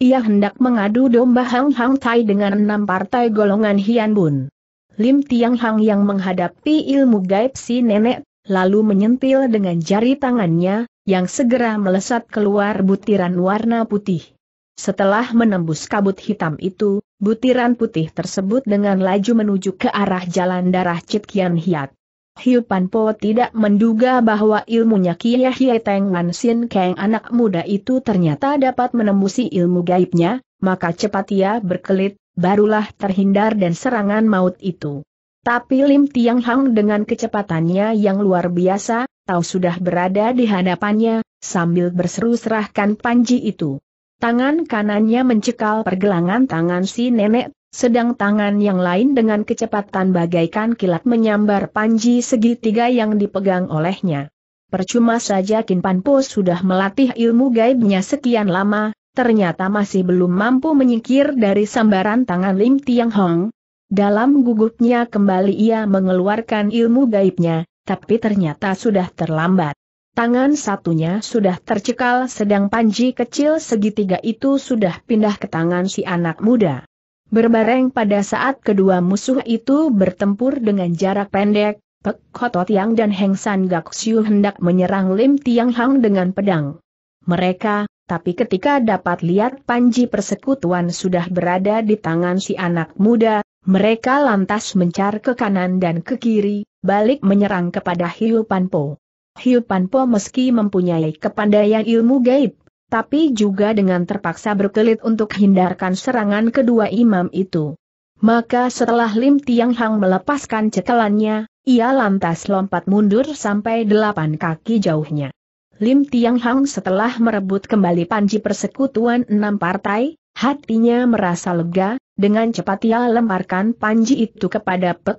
Ia hendak mengadu domba Hang Hang Tai dengan enam partai golongan Hian Bun. Lim Tiang Hang yang menghadapi ilmu gaib si nenek, lalu menyentil dengan jari tangannya, yang segera melesat keluar butiran warna putih. Setelah menembus kabut hitam itu, butiran putih tersebut dengan laju menuju ke arah jalan darah Cit Kian Hiat. Pan Po tidak menduga bahwa ilmunya Kiai Hie Teng Wan Sin Kang anak muda itu ternyata dapat menembusi ilmu gaibnya, maka cepat ia berkelit, barulah terhindar dan serangan maut itu. Tapi Lim Tiang Hang dengan kecepatannya yang luar biasa, tahu sudah berada di hadapannya, sambil berseru serahkan panji itu. Tangan kanannya mencekal pergelangan tangan si nenek sedang tangan yang lain dengan kecepatan bagaikan kilat menyambar panji segitiga yang dipegang olehnya. Percuma saja Kin Panpo sudah melatih ilmu gaibnya sekian lama, ternyata masih belum mampu menyingkir dari sambaran tangan Lim Tiang Hong. Dalam gugupnya kembali ia mengeluarkan ilmu gaibnya, tapi ternyata sudah terlambat. Tangan satunya sudah tercekal sedang panji kecil segitiga itu sudah pindah ke tangan si anak muda. Berbareng pada saat kedua musuh itu bertempur dengan jarak pendek, Pek Koto Tiang dan Heng San Gak Siu hendak menyerang Lim Tiang Hang dengan pedang. Mereka, tapi ketika dapat lihat Panji persekutuan sudah berada di tangan si anak muda, mereka lantas mencar ke kanan dan ke kiri, balik menyerang kepada Hiu Panpo. Hiu Panpo meski mempunyai kepandaian ilmu gaib, tapi juga dengan terpaksa berkelit untuk hindarkan serangan kedua imam itu. Maka setelah Lim Tiang Hang melepaskan cekelannya, ia lantas lompat mundur sampai delapan kaki jauhnya. Lim Tiang Hang setelah merebut kembali panji persekutuan enam partai, hatinya merasa lega, dengan cepat ia lemparkan panji itu kepada Pek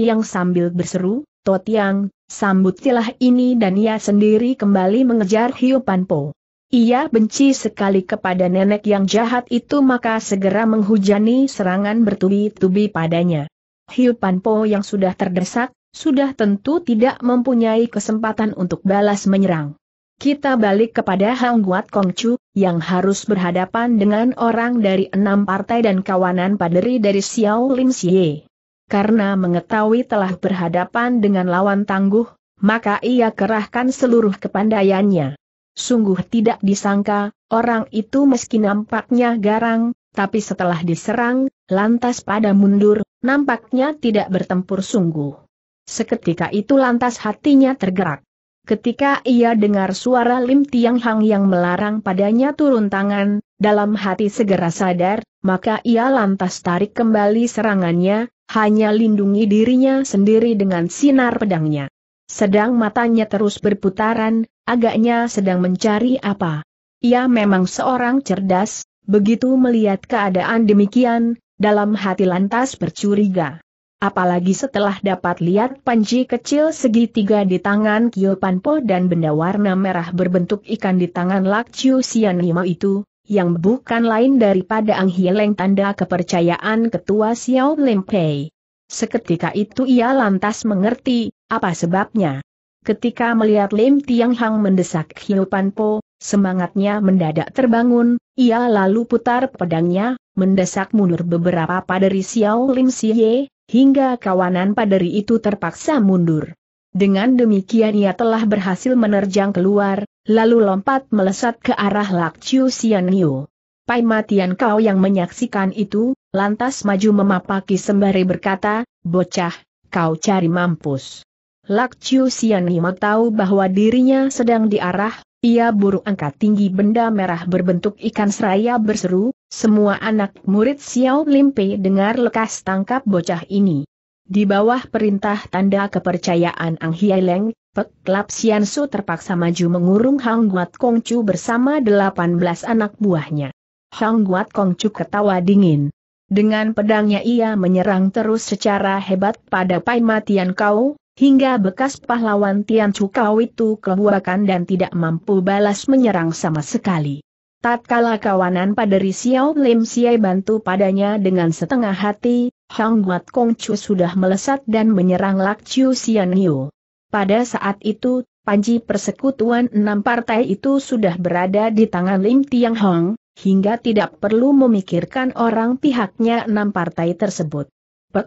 yang sambil berseru, Totiang, sambutilah ini dan ia sendiri kembali mengejar Hiu Panpo. Ia benci sekali kepada nenek yang jahat itu maka segera menghujani serangan bertubi-tubi padanya. Hiu Panpo yang sudah terdesak, sudah tentu tidak mempunyai kesempatan untuk balas menyerang. Kita balik kepada Hang Guat Kong Chu, yang harus berhadapan dengan orang dari enam partai dan kawanan paderi dari Xiao Lim Xie. Karena mengetahui telah berhadapan dengan lawan tangguh, maka ia kerahkan seluruh kepandaiannya. Sungguh tidak disangka, orang itu meski nampaknya garang, tapi setelah diserang, lantas pada mundur, nampaknya tidak bertempur sungguh. Seketika itu lantas hatinya tergerak. Ketika ia dengar suara Lim Tiang Hang yang melarang padanya turun tangan, dalam hati segera sadar, maka ia lantas tarik kembali serangannya, hanya lindungi dirinya sendiri dengan sinar pedangnya. Sedang matanya terus berputaran, agaknya sedang mencari apa. Ia memang seorang cerdas, begitu melihat keadaan demikian, dalam hati lantas bercuriga. Apalagi setelah dapat lihat panci kecil segitiga di tangan Panpo dan benda warna merah berbentuk ikan di tangan Lakciu Sianima itu, yang bukan lain daripada Ang Hieleng tanda kepercayaan ketua Xiao Limpei. Seketika itu ia lantas mengerti, apa sebabnya? Ketika melihat Lim Tiang Hang mendesak Hiu Po, semangatnya mendadak terbangun, ia lalu putar pedangnya, mendesak mundur beberapa paderi Xiao Lim Siye, hingga kawanan paderi itu terpaksa mundur. Dengan demikian ia telah berhasil menerjang keluar, lalu lompat melesat ke arah Lak Chiu Sian Niu. Pai Matian Kau yang menyaksikan itu, lantas maju memapaki sembari berkata, bocah, kau cari mampus. Lak Chiu Sian tahu bahwa dirinya sedang diarah, ia buru angkat tinggi benda merah berbentuk ikan seraya berseru, semua anak murid Xiao Limpe dengar lekas tangkap bocah ini. Di bawah perintah tanda kepercayaan Ang Hieleng, Pek Lap Sian Su terpaksa maju mengurung Hang Guat Kongcu bersama belas anak buahnya. Hang Guat Kongcu ketawa dingin. Dengan pedangnya ia menyerang terus secara hebat pada Pai Matian Kau, hingga bekas pahlawan Tian Chukau itu kehuakan dan tidak mampu balas menyerang sama sekali. Tatkala kawanan paderi Xiao Lim Siai bantu padanya dengan setengah hati, Hang Guat Kong Chu sudah melesat dan menyerang Lak Chiu Xian Yu. Pada saat itu, panji persekutuan enam partai itu sudah berada di tangan Lim Tiang Hong, hingga tidak perlu memikirkan orang pihaknya enam partai tersebut. Pek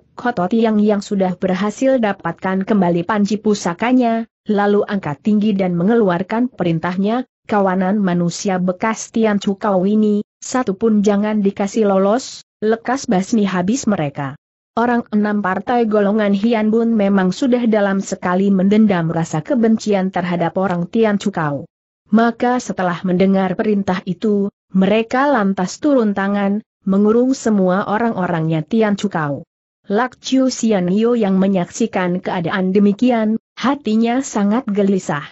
yang yang sudah berhasil dapatkan kembali panji pusakanya, lalu angkat tinggi dan mengeluarkan perintahnya, kawanan manusia bekas Tian Cukau ini, satu pun jangan dikasih lolos, lekas basmi habis mereka. Orang enam partai golongan Hian Bun memang sudah dalam sekali mendendam rasa kebencian terhadap orang Tian Cukau. Maka setelah mendengar perintah itu, mereka lantas turun tangan, mengurung semua orang-orangnya Tian Cukau. Lak Chiu Sian yang menyaksikan keadaan demikian, hatinya sangat gelisah.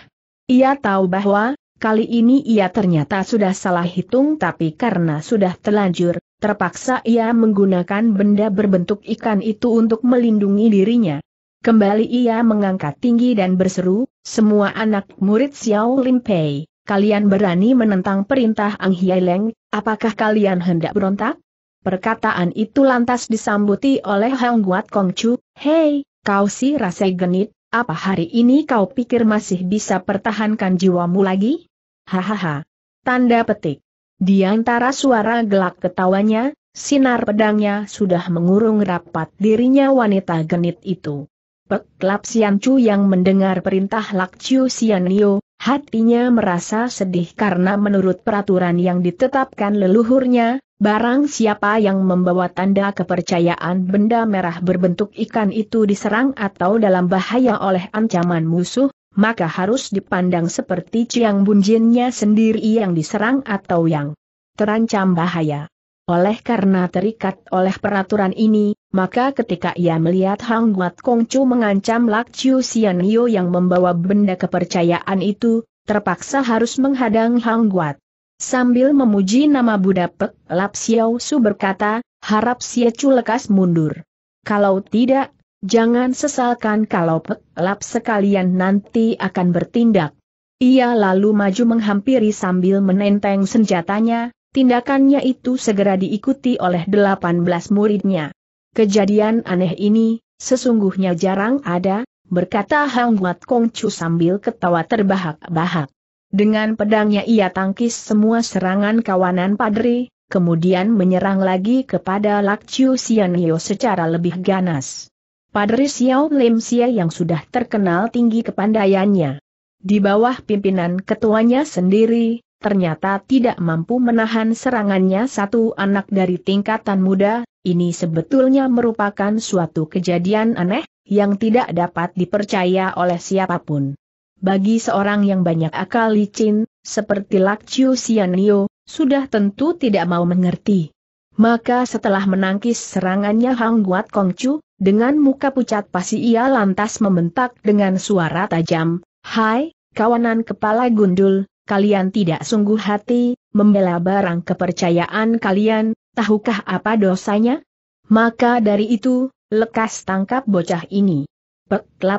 Ia tahu bahwa, kali ini ia ternyata sudah salah hitung tapi karena sudah telanjur, terpaksa ia menggunakan benda berbentuk ikan itu untuk melindungi dirinya. Kembali ia mengangkat tinggi dan berseru, semua anak murid Xiao Lim Pei, kalian berani menentang perintah Ang Hieleng, apakah kalian hendak berontak? Perkataan itu lantas disambuti oleh Hang Guat Kong Chu, Hei, kau si rasa genit, apa hari ini kau pikir masih bisa pertahankan jiwamu lagi? Hahaha. Tanda petik. Di antara suara gelak ketawanya, sinar pedangnya sudah mengurung rapat dirinya wanita genit itu. Peklap Sian Chu yang mendengar perintah Lak Chiu Sian Nio, hatinya merasa sedih karena menurut peraturan yang ditetapkan leluhurnya, Barang siapa yang membawa tanda kepercayaan benda merah berbentuk ikan itu diserang atau dalam bahaya oleh ancaman musuh, maka harus dipandang seperti Ciang Bunjinnya sendiri yang diserang atau yang terancam bahaya. Oleh karena terikat oleh peraturan ini, maka ketika ia melihat Hang Guat Kongcu mengancam Lak Chiu Xianyo yang membawa benda kepercayaan itu, terpaksa harus menghadang Hang Guat. Sambil memuji nama Buddha Pek, Lap Xiao Su berkata, harap Xie Chu lekas mundur. Kalau tidak, jangan sesalkan kalau Pek Lap sekalian nanti akan bertindak. Ia lalu maju menghampiri sambil menenteng senjatanya, tindakannya itu segera diikuti oleh delapan belas muridnya. Kejadian aneh ini, sesungguhnya jarang ada, berkata Hang Wat Kong Chu sambil ketawa terbahak-bahak. Dengan pedangnya ia tangkis semua serangan kawanan padri, kemudian menyerang lagi kepada Lakciu Sianio secara lebih ganas. Padri Xiao Lim Xie yang sudah terkenal tinggi kepandaiannya. Di bawah pimpinan ketuanya sendiri, ternyata tidak mampu menahan serangannya satu anak dari tingkatan muda, ini sebetulnya merupakan suatu kejadian aneh, yang tidak dapat dipercaya oleh siapapun. Bagi seorang yang banyak akal licin, seperti Lakciu Sianio, sudah tentu tidak mau mengerti. Maka setelah menangkis serangannya Hang Guat Kongcu, dengan muka pucat pasi ia lantas membentak dengan suara tajam, Hai, kawanan kepala gundul, kalian tidak sungguh hati, membela barang kepercayaan kalian, tahukah apa dosanya? Maka dari itu, lekas tangkap bocah ini.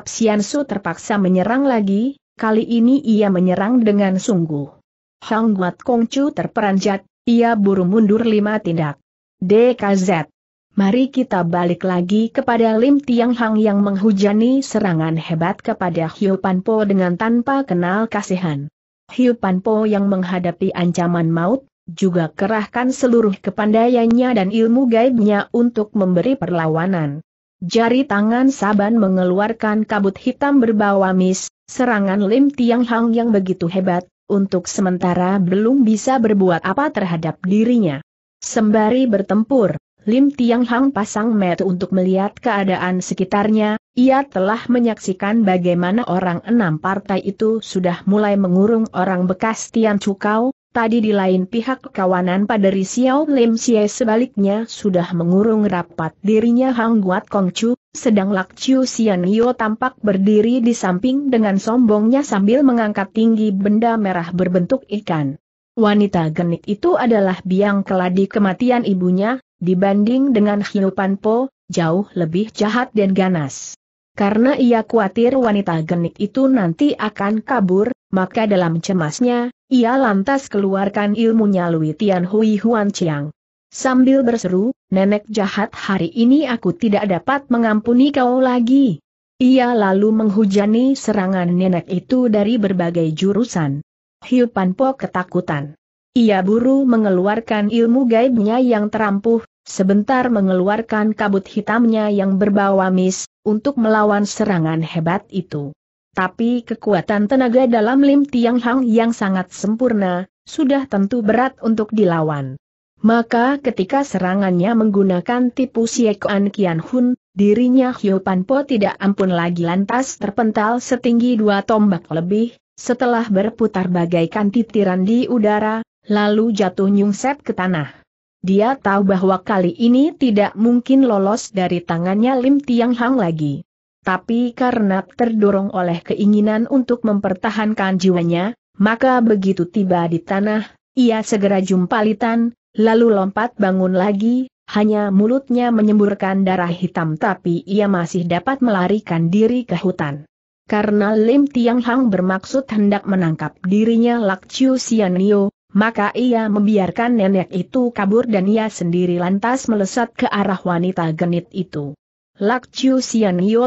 Sian Su terpaksa menyerang lagi, kali ini ia menyerang dengan sungguh. Hang Guat Chu terperanjat, ia buru mundur lima tindak. DKZ. Mari kita balik lagi kepada Lim Tiang Hang yang menghujani serangan hebat kepada Hiu Panpo dengan tanpa kenal kasihan. Hiu Panpo yang menghadapi ancaman maut, juga kerahkan seluruh kepandaiannya dan ilmu gaibnya untuk memberi perlawanan. Jari tangan Saban mengeluarkan kabut hitam berbau amis, serangan Lim Tiang Hang yang begitu hebat, untuk sementara belum bisa berbuat apa terhadap dirinya. Sembari bertempur, Lim Tiang Hang pasang mata untuk melihat keadaan sekitarnya, ia telah menyaksikan bagaimana orang enam partai itu sudah mulai mengurung orang bekas Tian Cukau, Tadi di lain pihak kawanan pada Xiao Lim Xie sebaliknya sudah mengurung rapat dirinya Hang Guat Kong Chu, sedang Lak Chiu Xian Yo tampak berdiri di samping dengan sombongnya sambil mengangkat tinggi benda merah berbentuk ikan. Wanita genit itu adalah biang keladi kematian ibunya, dibanding dengan Hiu Pan Po, jauh lebih jahat dan ganas. Karena ia khawatir wanita genit itu nanti akan kabur, maka dalam cemasnya, ia lantas keluarkan ilmunya Lui Tian Hui Huan Chiang. Sambil berseru, nenek jahat hari ini aku tidak dapat mengampuni kau lagi. Ia lalu menghujani serangan nenek itu dari berbagai jurusan. Hiu Panpo ketakutan. Ia buru mengeluarkan ilmu gaibnya yang terampuh, sebentar mengeluarkan kabut hitamnya yang berbau amis, untuk melawan serangan hebat itu. Tapi kekuatan tenaga dalam Lim Tiang Hang yang sangat sempurna, sudah tentu berat untuk dilawan. Maka ketika serangannya menggunakan tipu Siekuan Kian Hun, dirinya Hyo Pan Po tidak ampun lagi lantas terpental setinggi dua tombak lebih, setelah berputar bagaikan titiran di udara, lalu jatuh nyungsep ke tanah. Dia tahu bahwa kali ini tidak mungkin lolos dari tangannya Lim Tiang Hang lagi tapi karena terdorong oleh keinginan untuk mempertahankan jiwanya, maka begitu tiba di tanah, ia segera jumpalitan, lalu lompat bangun lagi, hanya mulutnya menyemburkan darah hitam tapi ia masih dapat melarikan diri ke hutan. Karena Lim Tiang Hang bermaksud hendak menangkap dirinya Lak Chiu Sianio, maka ia membiarkan nenek itu kabur dan ia sendiri lantas melesat ke arah wanita genit itu. Lak Chiu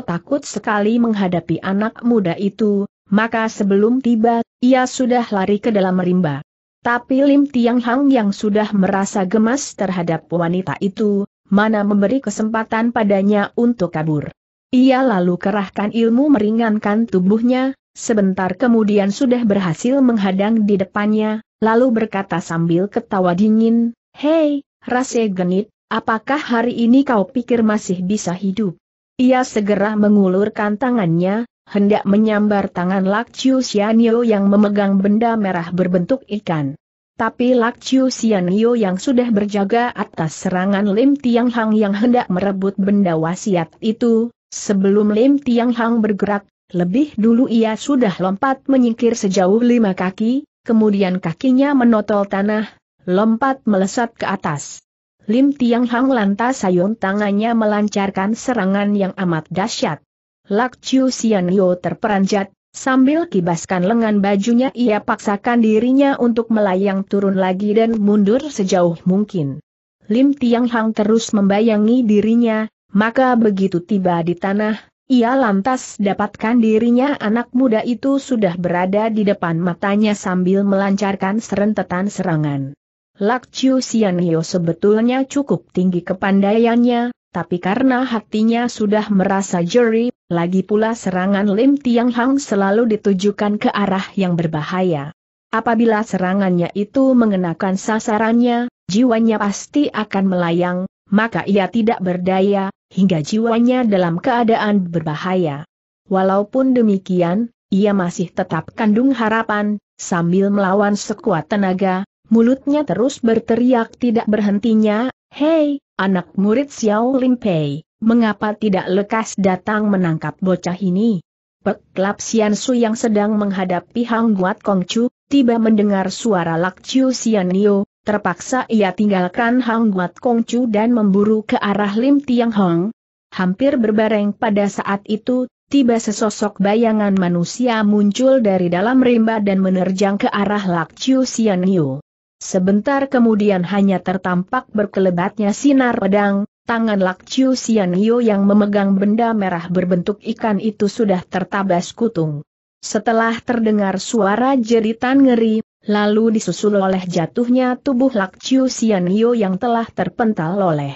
takut sekali menghadapi anak muda itu, maka sebelum tiba, ia sudah lari ke dalam rimba. Tapi Lim Tiang Hang yang sudah merasa gemas terhadap wanita itu, mana memberi kesempatan padanya untuk kabur. Ia lalu kerahkan ilmu meringankan tubuhnya, sebentar kemudian sudah berhasil menghadang di depannya, lalu berkata sambil ketawa dingin, Hei, Rase Genit, Apakah hari ini kau pikir masih bisa hidup? Ia segera mengulurkan tangannya, hendak menyambar tangan Lakciu Sianio yang memegang benda merah berbentuk ikan. Tapi Lakciu Sianio yang sudah berjaga atas serangan Lim Tiang Hang yang hendak merebut benda wasiat itu, sebelum Lim Tiang Hang bergerak, lebih dulu ia sudah lompat menyingkir sejauh lima kaki, kemudian kakinya menotol tanah, lompat melesat ke atas. Lim Tiang Hang lantas sayung tangannya melancarkan serangan yang amat dahsyat. Lak Chiu Sian Yo terperanjat, sambil kibaskan lengan bajunya ia paksakan dirinya untuk melayang turun lagi dan mundur sejauh mungkin. Lim Tiang Hang terus membayangi dirinya, maka begitu tiba di tanah, ia lantas dapatkan dirinya anak muda itu sudah berada di depan matanya sambil melancarkan serentetan serangan. Lak Chiu sebetulnya cukup tinggi kepandaiannya, tapi karena hatinya sudah merasa jeri, lagi pula serangan Lim Tiang Hang selalu ditujukan ke arah yang berbahaya. Apabila serangannya itu mengenakan sasarannya, jiwanya pasti akan melayang, maka ia tidak berdaya, hingga jiwanya dalam keadaan berbahaya. Walaupun demikian, ia masih tetap kandung harapan, sambil melawan sekuat tenaga, mulutnya terus berteriak tidak berhentinya, Hei, anak murid Xiao Limpei, mengapa tidak lekas datang menangkap bocah ini? Peklap Su yang sedang menghadapi Hang Guat Kong Chu, tiba mendengar suara Lak Chiu Sian Nio, terpaksa ia tinggalkan Hang Guat Kong Chu dan memburu ke arah Lim Tiang Hong. Hampir berbareng pada saat itu, tiba sesosok bayangan manusia muncul dari dalam rimba dan menerjang ke arah Lak Chiu Sian Nio. Sebentar kemudian hanya tertampak berkelebatnya sinar pedang, tangan Lakciu Sianio yang memegang benda merah berbentuk ikan itu sudah tertabas kutung. Setelah terdengar suara jeritan ngeri, lalu disusul oleh jatuhnya tubuh Lakciu Sianio yang telah terpental oleh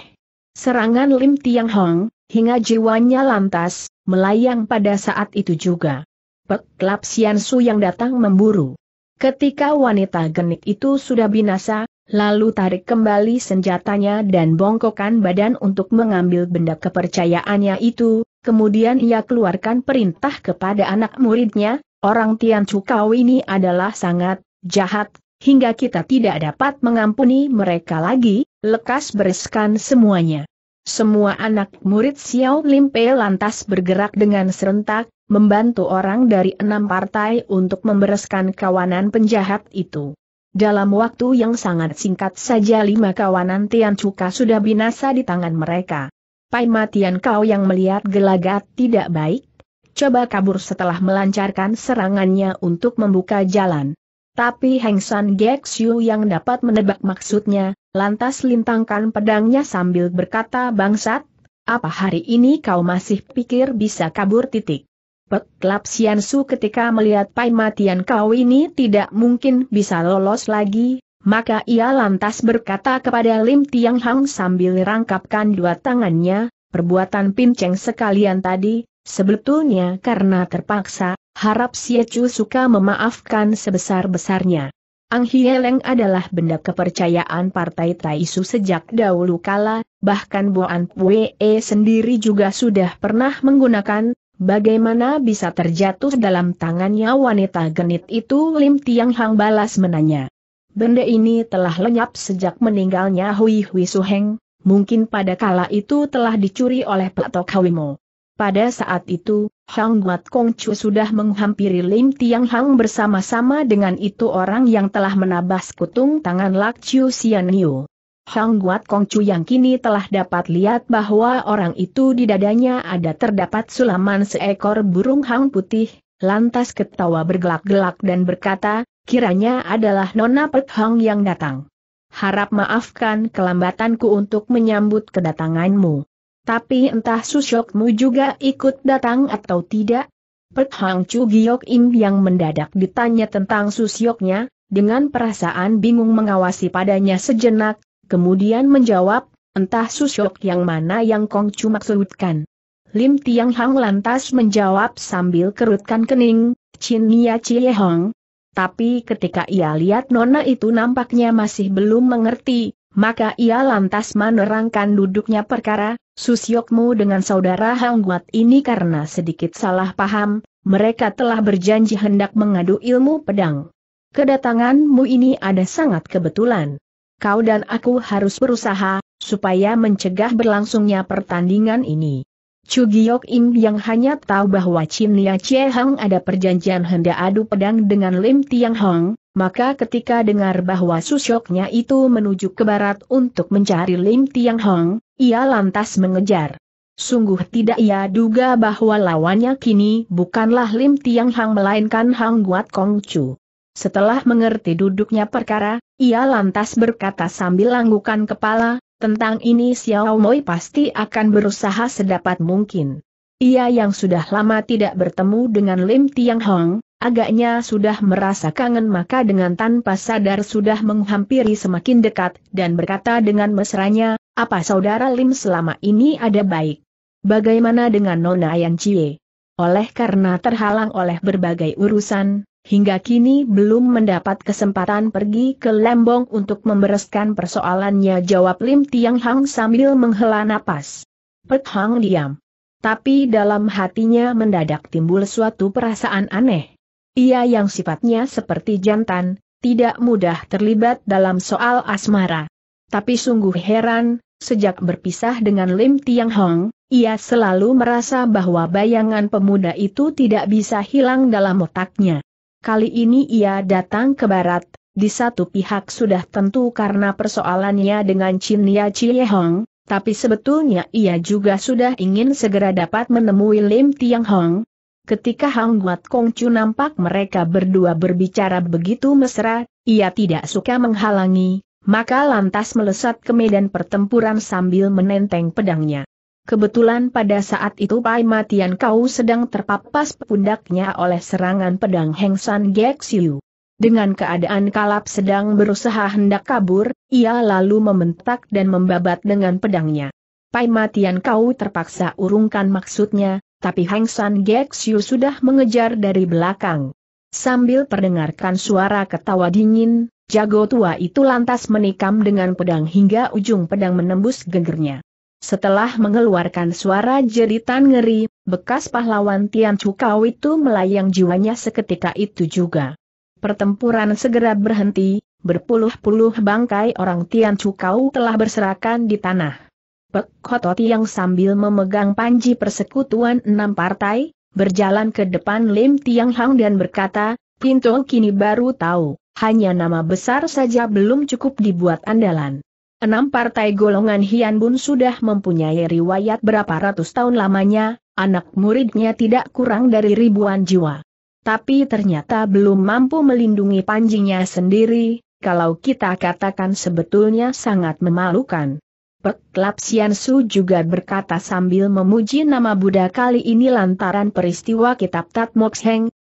serangan Lim Tiang Hong, hingga jiwanya lantas, melayang pada saat itu juga. Peklap Sian Su yang datang memburu. Ketika wanita genit itu sudah binasa, lalu tarik kembali senjatanya dan bongkokan badan untuk mengambil benda kepercayaannya itu, kemudian ia keluarkan perintah kepada anak muridnya, orang Tian Cukau ini adalah sangat jahat, hingga kita tidak dapat mengampuni mereka lagi, lekas bereskan semuanya. Semua anak murid Xiao Limpe lantas bergerak dengan serentak, membantu orang dari enam partai untuk membereskan kawanan penjahat itu. Dalam waktu yang sangat singkat saja lima kawanan Tian Cuka sudah binasa di tangan mereka. Pai Matian kau yang melihat gelagat tidak baik, coba kabur setelah melancarkan serangannya untuk membuka jalan. Tapi Heng San Xiu yang dapat menebak maksudnya, lantas lintangkan pedangnya sambil berkata bangsat, apa hari ini kau masih pikir bisa kabur titik? Peklap Sian Su ketika melihat Pai Matian kau ini tidak mungkin bisa lolos lagi, maka ia lantas berkata kepada Lim Tiang Hang sambil rangkapkan dua tangannya, perbuatan pinceng sekalian tadi, sebetulnya karena terpaksa, Harap Siacu suka memaafkan sebesar-besarnya. Ang Hieleng adalah benda kepercayaan partai Taisu sejak dahulu kala, bahkan Boan Pue sendiri juga sudah pernah menggunakan, bagaimana bisa terjatuh dalam tangannya wanita genit itu Lim Tiang Hang balas menanya. Benda ini telah lenyap sejak meninggalnya Hui Hui Suheng, mungkin pada kala itu telah dicuri oleh Petok Hawimo. Pada saat itu, Hang Mat Kong Chu sudah menghampiri Lim Tiang Hang bersama-sama dengan itu orang yang telah menabas kutung tangan Lak Chiu Sian Niu. Hang Guat Kong Chu yang kini telah dapat lihat bahwa orang itu di dadanya ada terdapat sulaman seekor burung hang putih, lantas ketawa bergelak-gelak dan berkata, kiranya adalah Nona pet Hang yang datang. Harap maafkan kelambatanku untuk menyambut kedatanganmu. Tapi entah Susyokmu juga ikut datang atau tidak? Pek Hang Chu Giok Im yang mendadak ditanya tentang Susyoknya, dengan perasaan bingung mengawasi padanya sejenak, kemudian menjawab, entah Susyok yang mana yang Kong Chu maksudkan. Lim Tiang Hang lantas menjawab sambil kerutkan kening, Chin Nia Chie Hong. Tapi ketika ia lihat Nona itu nampaknya masih belum mengerti, maka ia lantas menerangkan duduknya perkara, Susyokmu dengan saudara Hang ini karena sedikit salah paham, mereka telah berjanji hendak mengadu ilmu pedang. Kedatanganmu ini ada sangat kebetulan. Kau dan aku harus berusaha, supaya mencegah berlangsungnya pertandingan ini. Chugiyok Im yang hanya tahu bahwa Chin Lia Chie Hang ada perjanjian hendak adu pedang dengan Lim Tiang Hong, maka ketika dengar bahwa susyoknya itu menuju ke barat untuk mencari Lim Tiang Hong, ia lantas mengejar. Sungguh tidak ia duga bahwa lawannya kini bukanlah Lim Tiang Hong melainkan Hang Guat Kong Chu. Setelah mengerti duduknya perkara, ia lantas berkata sambil langgukan kepala, tentang ini Xiao Moi pasti akan berusaha sedapat mungkin. Ia yang sudah lama tidak bertemu dengan Lim Tiang Hong, Agaknya sudah merasa kangen maka dengan tanpa sadar sudah menghampiri semakin dekat dan berkata dengan mesranya, apa saudara Lim selama ini ada baik? Bagaimana dengan Nona Yang Cie? Oleh karena terhalang oleh berbagai urusan, hingga kini belum mendapat kesempatan pergi ke Lembong untuk membereskan persoalannya jawab Lim Tiang Hang sambil menghela napas. Pek Hang diam. Tapi dalam hatinya mendadak timbul suatu perasaan aneh. Ia yang sifatnya seperti jantan, tidak mudah terlibat dalam soal asmara. Tapi sungguh heran, sejak berpisah dengan Lim Tiang Hong, ia selalu merasa bahwa bayangan pemuda itu tidak bisa hilang dalam otaknya. Kali ini ia datang ke barat, di satu pihak sudah tentu karena persoalannya dengan Chin Ya Chie Hong, tapi sebetulnya ia juga sudah ingin segera dapat menemui Lim Tiang Hong, Ketika Hang Guat Kongcu nampak mereka berdua berbicara begitu mesra, ia tidak suka menghalangi, maka lantas melesat ke medan pertempuran sambil menenteng pedangnya. Kebetulan pada saat itu Pai Matian Kau sedang terpapas pundaknya oleh serangan pedang Heng San Gek Siu. Dengan keadaan kalap sedang berusaha hendak kabur, ia lalu membentak dan membabat dengan pedangnya. Pai Matian Kau terpaksa urungkan maksudnya, tapi Hang San Gexiu sudah mengejar dari belakang. Sambil perdengarkan suara ketawa dingin, jago tua itu lantas menikam dengan pedang hingga ujung pedang menembus gegernya. Setelah mengeluarkan suara jeritan ngeri, bekas pahlawan Tian Chukau itu melayang jiwanya seketika itu juga. Pertempuran segera berhenti, berpuluh-puluh bangkai orang Tian Chukau telah berserakan di tanah. Pek yang sambil memegang panji persekutuan enam partai, berjalan ke depan Lim Tiang Hang dan berkata, pintu kini baru tahu, hanya nama besar saja belum cukup dibuat andalan. Enam partai golongan Hian Bun sudah mempunyai riwayat berapa ratus tahun lamanya, anak muridnya tidak kurang dari ribuan jiwa. Tapi ternyata belum mampu melindungi panjinya sendiri, kalau kita katakan sebetulnya sangat memalukan. Peklap Su juga berkata sambil memuji nama Buddha kali ini lantaran peristiwa kitab Tat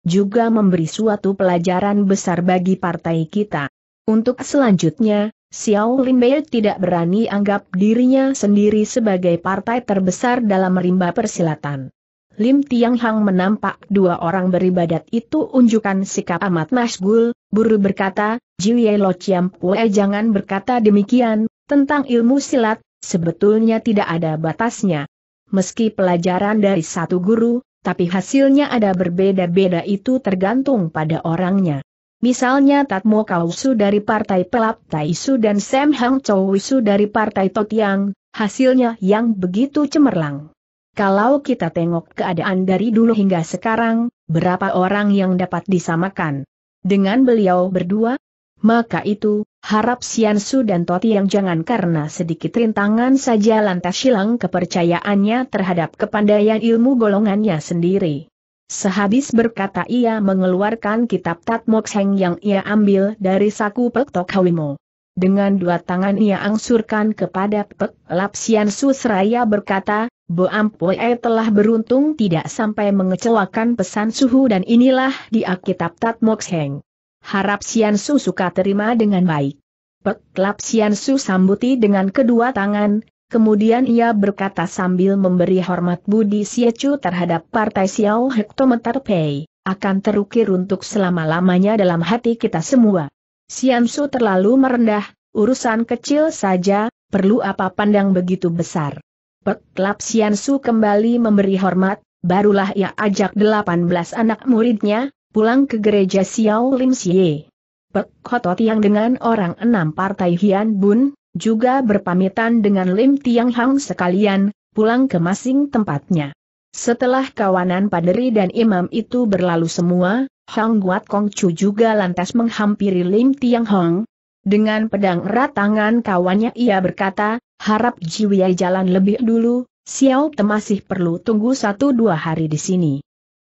juga memberi suatu pelajaran besar bagi partai kita. Untuk selanjutnya, Xiao Limbei tidak berani anggap dirinya sendiri sebagai partai terbesar dalam rimba persilatan. Lim Tiang Hang menampak dua orang beribadat itu unjukkan sikap amat masgul, buru berkata, Jiu Ye Lo Chiam Pue jangan berkata demikian, tentang ilmu silat, Sebetulnya tidak ada batasnya. Meski pelajaran dari satu guru, tapi hasilnya ada berbeda-beda itu tergantung pada orangnya. Misalnya Tatmo Kausu dari Partai Pelap Taisu dan Sam Hang Chowisu dari Partai Totiang, hasilnya yang begitu cemerlang. Kalau kita tengok keadaan dari dulu hingga sekarang, berapa orang yang dapat disamakan dengan beliau berdua? Maka itu, harap Sian Su dan Toti yang jangan karena sedikit rintangan saja lantas hilang kepercayaannya terhadap kepandaian ilmu golongannya sendiri. Sehabis berkata ia mengeluarkan kitab Tatmoksheng yang ia ambil dari saku Pek Tok Hawimo. Dengan dua tangan ia angsurkan kepada Pek Lap Su seraya berkata, Bo Ampue eh, telah beruntung tidak sampai mengecewakan pesan suhu dan inilah dia kitab Tatmoksheng. Harap Sian Su suka terima dengan baik. Peklap Siansu Sian Su sambuti dengan kedua tangan, kemudian ia berkata sambil memberi hormat budi Chu terhadap Partai Xiao Hektometer Pei, akan terukir untuk selama-lamanya dalam hati kita semua. Sian Su terlalu merendah, urusan kecil saja, perlu apa pandang begitu besar. Peklap Siansu Sian Su kembali memberi hormat, barulah ia ajak 18 anak muridnya, Pulang ke gereja Xiao Lim Xie. Pek Hotot yang dengan orang enam partai Hian Bun, juga berpamitan dengan Lim Tiang Hang sekalian, pulang ke masing tempatnya. Setelah kawanan paderi dan imam itu berlalu semua, Hang Guat Kong Chu juga lantas menghampiri Lim Tiang Hang. Dengan pedang erat tangan kawannya ia berkata, harap jiwa jalan lebih dulu, Xiao Te masih perlu tunggu satu dua hari di sini.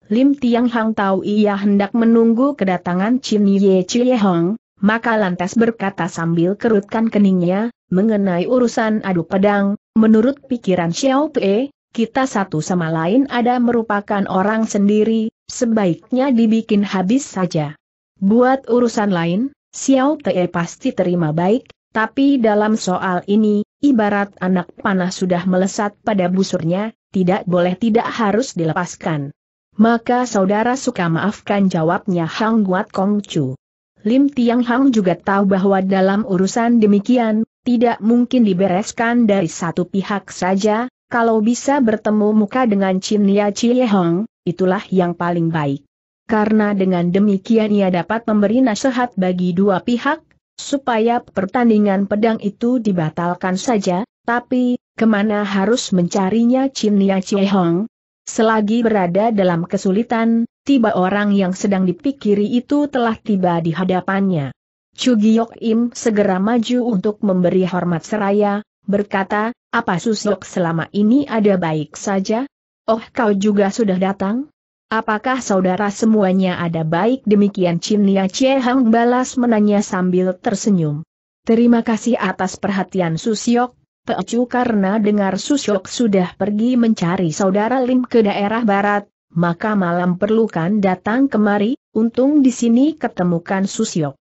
Lim Tiang Hang tahu ia hendak menunggu kedatangan Chin Ye Chie Hong, maka lantas berkata sambil kerutkan keningnya, mengenai urusan adu pedang, menurut pikiran Xiao Pei, kita satu sama lain ada merupakan orang sendiri, sebaiknya dibikin habis saja. Buat urusan lain, Xiao Pei pasti terima baik, tapi dalam soal ini, ibarat anak panah sudah melesat pada busurnya, tidak boleh tidak harus dilepaskan. Maka saudara suka maafkan jawabnya Hang Guat Kong Chu. Lim Tiang Hang juga tahu bahwa dalam urusan demikian, tidak mungkin dibereskan dari satu pihak saja, kalau bisa bertemu muka dengan Chin Nia Chie Hong, itulah yang paling baik. Karena dengan demikian ia dapat memberi nasihat bagi dua pihak, supaya pertandingan pedang itu dibatalkan saja, tapi, kemana harus mencarinya Chin Nia Chie Hong, Selagi berada dalam kesulitan, tiba orang yang sedang dipikiri itu telah tiba di hadapannya. Chugiyok Im segera maju untuk memberi hormat seraya, berkata, apa Susyok selama ini ada baik saja? Oh kau juga sudah datang? Apakah saudara semuanya ada baik demikian Nia Che Hang balas menanya sambil tersenyum. Terima kasih atas perhatian Susyok, Teocu karena dengar Susyok sudah pergi mencari saudara Lim ke daerah barat, maka malam perlukan datang kemari, untung di sini ketemukan Susyok.